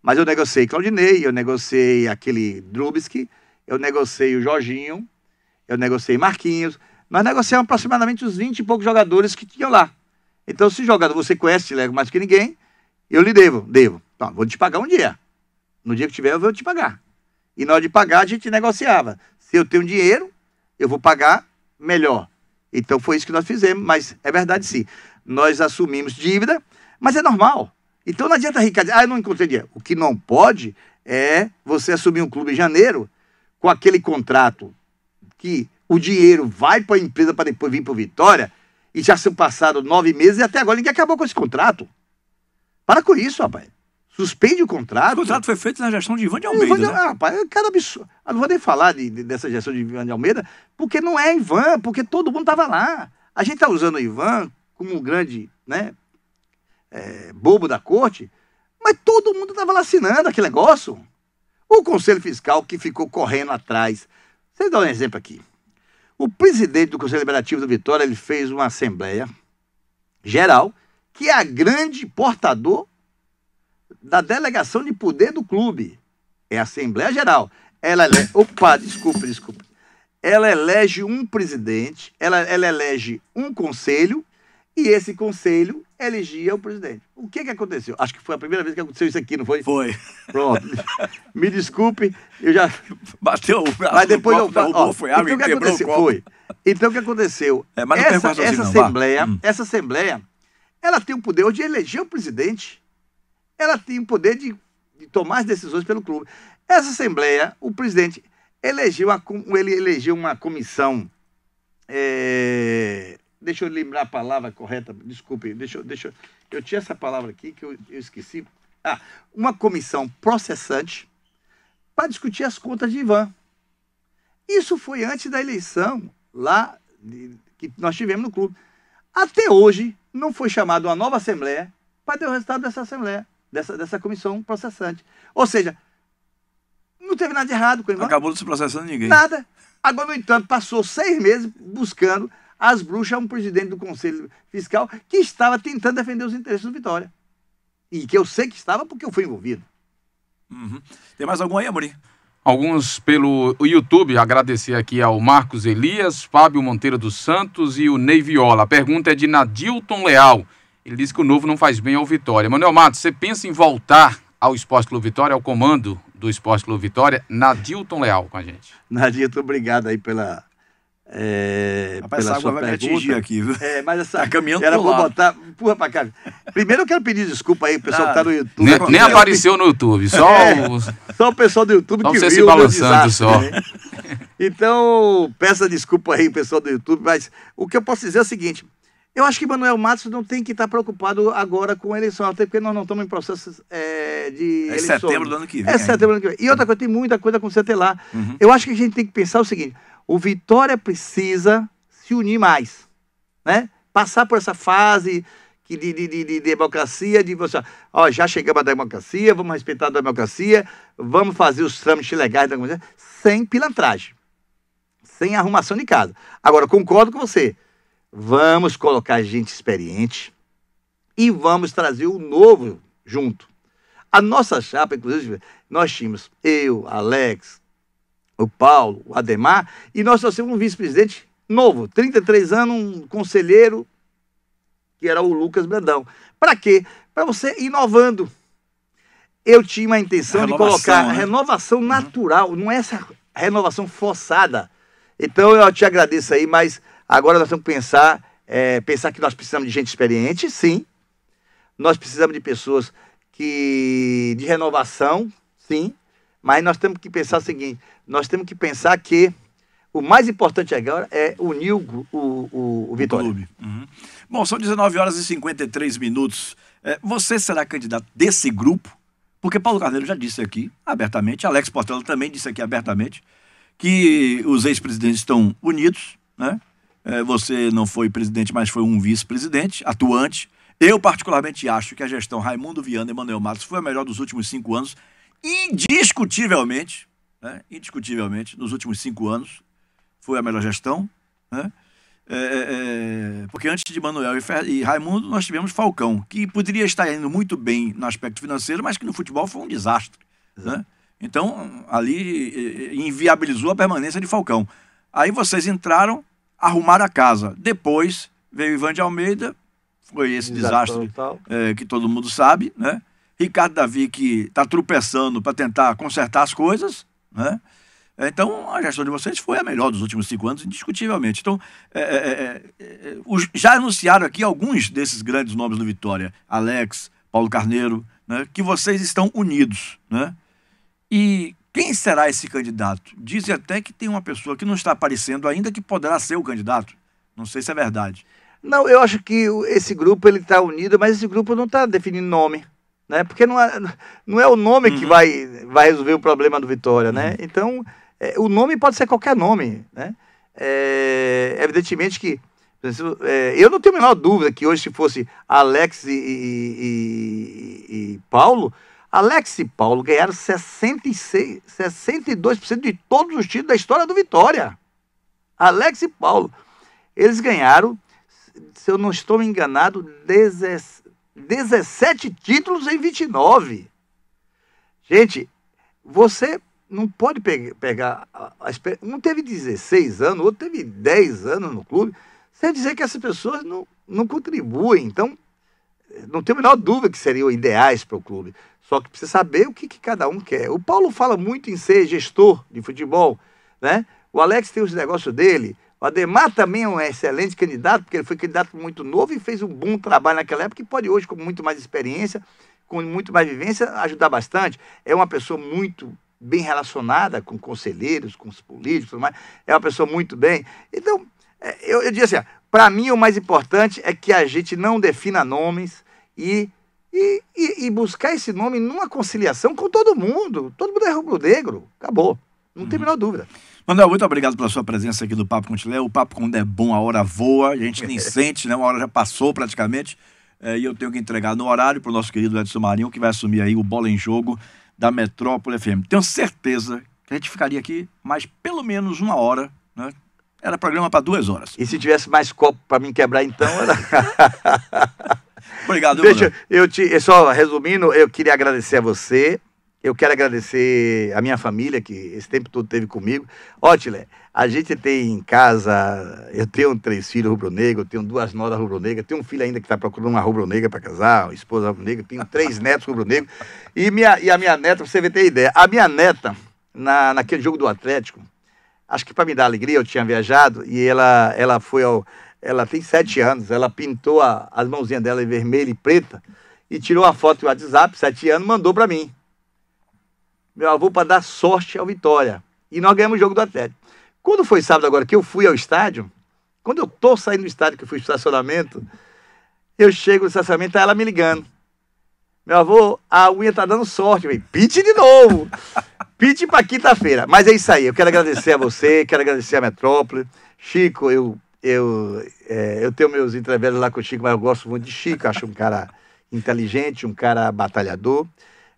Mas eu negociei Claudinei, eu negociei aquele Drubski, eu negociei o Jorginho, eu negociei Marquinhos. Nós negociamos aproximadamente os 20 e poucos jogadores que tinham lá. Então, se jogador você conhece Lego mais que ninguém, eu lhe devo, devo. Tá, vou te pagar um dia. No dia que tiver, eu vou te pagar. E na hora de pagar, a gente negociava. Se eu tenho dinheiro, eu vou pagar melhor. Então foi isso que nós fizemos, mas é verdade sim. Nós assumimos dívida, mas é normal. Então não adianta Ricardo, ah, eu não encontrei dinheiro. O que não pode é você assumir um clube em janeiro com aquele contrato que o dinheiro vai para a empresa para depois vir para o Vitória e já se passaram nove meses e até agora ninguém acabou com esse contrato. Para com isso, rapaz. Suspende o contrato. O contrato foi feito na gestão de Ivan de Almeida. Ivan de... Né? rapaz, é cara absurdo. Eu não vou nem falar de, de, dessa gestão de Ivan de Almeida, porque não é Ivan, porque todo mundo estava lá. A gente está usando o Ivan como um grande né, é, bobo da corte, mas todo mundo estava lá assinando aquele negócio. O Conselho Fiscal que ficou correndo atrás. Vocês dão um exemplo aqui. O presidente do Conselho Liberativo da Vitória ele fez uma assembleia geral, que é a grande portador da delegação de poder do clube. É a Assembleia Geral. Ela elege... Opa, desculpe, desculpe. Ela elege um presidente, ela, ela elege um conselho, e esse conselho elegia o presidente. O que que aconteceu? Acho que foi a primeira vez que aconteceu isso aqui, não foi? Foi. Pronto. Me desculpe, eu já... Bateu o braço Mas depois copo, eu... falo. ó, foi água, então, que quebrou aconteceu? o copo. Foi. Então o que aconteceu? É, mas essa, assim, essa não, assembleia, hum. essa assembleia, ela tem o poder de eleger o presidente. Ela tem o poder de, de tomar as decisões pelo clube. Essa assembleia, o presidente elegeu uma, ele elegeu uma comissão é, Deixa eu lembrar a palavra correta, desculpe, deixa, eu, deixa eu, eu tinha essa palavra aqui que eu, eu esqueci. Ah, uma comissão processante para discutir as contas de Ivan. Isso foi antes da eleição lá de, que nós tivemos no clube. Até hoje não foi chamada uma nova assembleia para ter o resultado dessa assembleia, dessa, dessa comissão processante. Ou seja, não teve nada de errado com o Ivan. Acabou não se processando ninguém. Nada. Agora, no entanto, passou seis meses buscando às bruxas a é um presidente do Conselho Fiscal que estava tentando defender os interesses do Vitória. E que eu sei que estava porque eu fui envolvido. Uhum. Tem mais algum aí, Amorim? Alguns pelo YouTube, agradecer aqui ao Marcos Elias, Fábio Monteiro dos Santos e o Ney Viola. A pergunta é de Nadilton Leal. Ele diz que o novo não faz bem ao Vitória. Manuel Matos, você pensa em voltar ao Esporte Clube Vitória, ao comando do Esporte Clube Vitória? Nadilton Leal com a gente. Nadilton, obrigado aí pela, é, Rapaz, essa água vai pergunta. me atingir aqui, viu? É, mas essa tá caminhando era botar. Empurra cá. Primeiro eu quero pedir desculpa aí, pessoal ah, que tá no YouTube. Nem, nem é, apareceu no YouTube, só é, o... Só o pessoal do YouTube Não que viu se balançando só. Né? Então, peça desculpa aí, pessoal do YouTube, mas o que eu posso dizer é o seguinte: eu acho que Manuel Matos não tem que estar preocupado agora com a eleição, até porque nós não estamos em processo é, de. É eleição. setembro do ano que vem. É setembro do ano que vem. E outra coisa, tem muita coisa até lá. Uhum. Eu acho que a gente tem que pensar o seguinte: o Vitória precisa se unir mais, né? Passar por essa fase que de, de, de, de democracia, de você, ó, já chegamos à democracia, vamos respeitar a democracia, vamos fazer os trâmites legais da democracia, sem pilantragem, sem arrumação de casa. Agora, concordo com você Vamos colocar gente experiente e vamos trazer o novo junto. A nossa chapa, inclusive, nós tínhamos eu, Alex, o Paulo, o Ademar, e nós trouxemos um vice-presidente novo, 33 anos, um conselheiro, que era o Lucas Brandão. Para quê? Para você inovando. Eu tinha uma intenção de colocar né? renovação uhum. natural, uhum. não é essa renovação forçada. Então eu te agradeço aí, mas Agora nós temos que pensar, é, pensar que nós precisamos de gente experiente, sim. Nós precisamos de pessoas que de renovação, sim. Mas nós temos que pensar o seguinte: nós temos que pensar que o mais importante agora é unir o, o, o, Vitória. clube. Uhum. Bom, são 19 horas e 53 minutos. É, você será candidato desse grupo? Porque Paulo Carneiro já disse aqui abertamente, Alex Portela também disse aqui abertamente, que os ex-presidentes estão unidos, né? É, você não foi presidente, mas foi um vice-presidente, atuante. Eu, particularmente, acho que a gestão Raimundo Viana e Manuel Matos foi a melhor dos últimos cinco anos, indiscutivelmente, né? indiscutivelmente, nos últimos cinco anos, foi a melhor gestão. Né? É, é, é porque antes de Manuel e, Raimundo, nós tivemos Falcão, que poderia estar indo muito bem no aspecto financeiro, mas que no futebol foi um desastre. Né? Então, ali é, inviabilizou a permanência de Falcão. Aí vocês entraram arrumaram a casa. Depois veio Ivan de Almeida, foi esse Exato, desastre é, que todo mundo sabe, né? Ricardo Davi que está tropeçando para tentar consertar as coisas, né? É, então, a gestão de vocês foi a melhor dos últimos cinco anos, indiscutivelmente. Então, é é, é, é, é, os, já anunciaram aqui alguns desses grandes nomes do Vitória, Alex, Paulo Carneiro, né, que vocês estão unidos. Né? E quem será esse candidato? Dizem até que tem uma pessoa que não está aparecendo ainda que poderá ser o candidato. Não sei se é verdade. Não, eu acho que esse grupo ele está unido, mas esse grupo não está definindo nome, né? Porque não é, não é o nome uhum. que vai, vai resolver o problema do Vitória, né? uhum. né? Então, é, o nome pode ser qualquer nome, né? É, evidentemente que é, eu não tenho a menor dúvida que hoje se fosse Alex e, e, e, e Paulo, Alex e Paulo ganharam 66, 62% de todos os títulos da história do Vitória. Alex e Paulo. Eles ganharam, se eu não estou enganado, 17 títulos em 29. Gente, você não pode pegar. um teve 16 anos, outro teve 10 anos no clube, sem dizer que essas pessoas não, não contribuem. Então, não tenho a menor dúvida que seriam ideais para o clube. Só que precisa saber o que, que, cada um quer. O Paulo fala muito em ser gestor de futebol, né? O Alex tem os negócios dele. O Ademar também é um excelente candidato, porque ele foi candidato muito novo e fez um bom trabalho naquela época e pode hoje, com muito mais experiência, com muito mais vivência, ajudar bastante. É uma pessoa muito bem relacionada com conselheiros, com os políticos, mas é uma pessoa muito bem. Então, é, eu, eu digo assim, para mim o mais importante é que a gente não defina nomes, e, e, e, buscar esse nome numa conciliação com todo mundo. Todo mundo é rubro-negro. Acabou. Não tem a uhum. menor dúvida. Manuel, muito obrigado pela sua presença aqui do Papo com O Papo, quando é bom, a hora voa, a gente nem sente, né? Uma hora já passou praticamente. É, e eu tenho que entregar no horário para o nosso querido Edson Marinho, que vai assumir aí o Bola em Jogo da Metrópole FM. Tenho certeza que a gente ficaria aqui mais pelo menos uma hora, né? Era programa para duas horas. E se tivesse mais copo para mim quebrar, então, era... Obrigado, Deixa, eu te Só resumindo, eu queria agradecer a você. Eu quero agradecer a minha família que esse tempo todo teve comigo. Ótile, a gente tem em casa, eu tenho três filhos rubro-negros, tenho duas noras rubro-negras, tenho um filho ainda que está procurando uma rubro-negra para casar, uma esposa rubro-negra, tenho três netos rubro-negros. E, minha, e a minha neta, para você ter ideia, a minha neta, na, naquele jogo do Atlético, acho que para me dar alegria, eu tinha viajado e ela, ela foi ao ela tem sete anos, ela pintou a, as mãozinhas dela em vermelho e preta e tirou a foto do WhatsApp, sete anos, mandou para mim. Meu avô para dar sorte ao Vitória. E nós ganhamos o jogo do Atlético. Quando foi sábado agora que eu fui ao estádio, quando eu tô saindo do estádio, que eu fui pro estacionamento, eu chego no estacionamento, tá ela me ligando. Meu avô, a unha tá dando sorte, velho. Pite de novo. Pite para quinta-feira. Mas é isso aí. Eu quero agradecer a você, quero agradecer a Metrópole. Chico, eu eu, é, eu tenho meus entreveros lá com o Chico, mas eu gosto muito de Chico, acho um cara inteligente, um cara batalhador.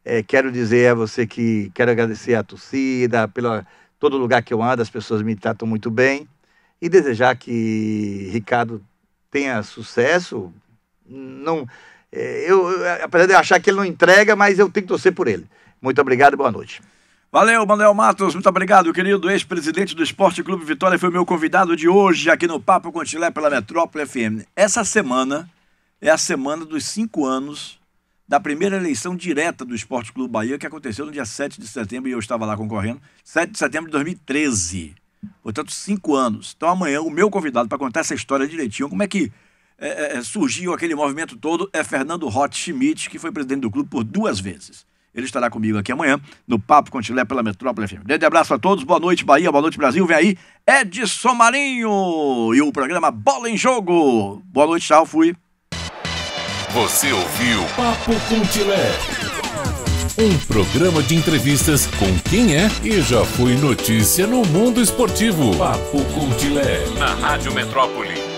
É, quero dizer a você que quero agradecer a torcida, pelo todo lugar que eu ando, as pessoas me tratam muito bem. E desejar que Ricardo tenha sucesso. Não, é, eu, apesar de achar que ele não entrega, mas eu tenho que torcer por ele. Muito obrigado e boa noite. Valeu, Manuel Matos, muito obrigado, querido ex-presidente do Esporte Clube Vitória, foi meu convidado de hoje aqui no Papo com pela Metrópole FM. Essa semana é a semana dos cinco anos da primeira eleição direta do Esporte Clube Bahia, que aconteceu no dia 7 de setembro, e eu estava lá concorrendo, 7 de setembro de 2013. Portanto, cinco anos. Então, amanhã, o meu convidado para contar essa história direitinho, como é que é, é, surgiu aquele movimento todo, é Fernando Roth Schmidt, que foi presidente do clube por duas vezes. Ele estará comigo aqui amanhã no Papo com pela Metrópole FM. Grande abraço a todos, boa noite Bahia, boa noite Brasil, vem aí Edson Marinho e o programa Bola em Jogo. Boa noite, tchau, fui. Você ouviu Papo com Um programa de entrevistas com quem é e já foi notícia no mundo esportivo. Papo com Na Rádio Metrópole.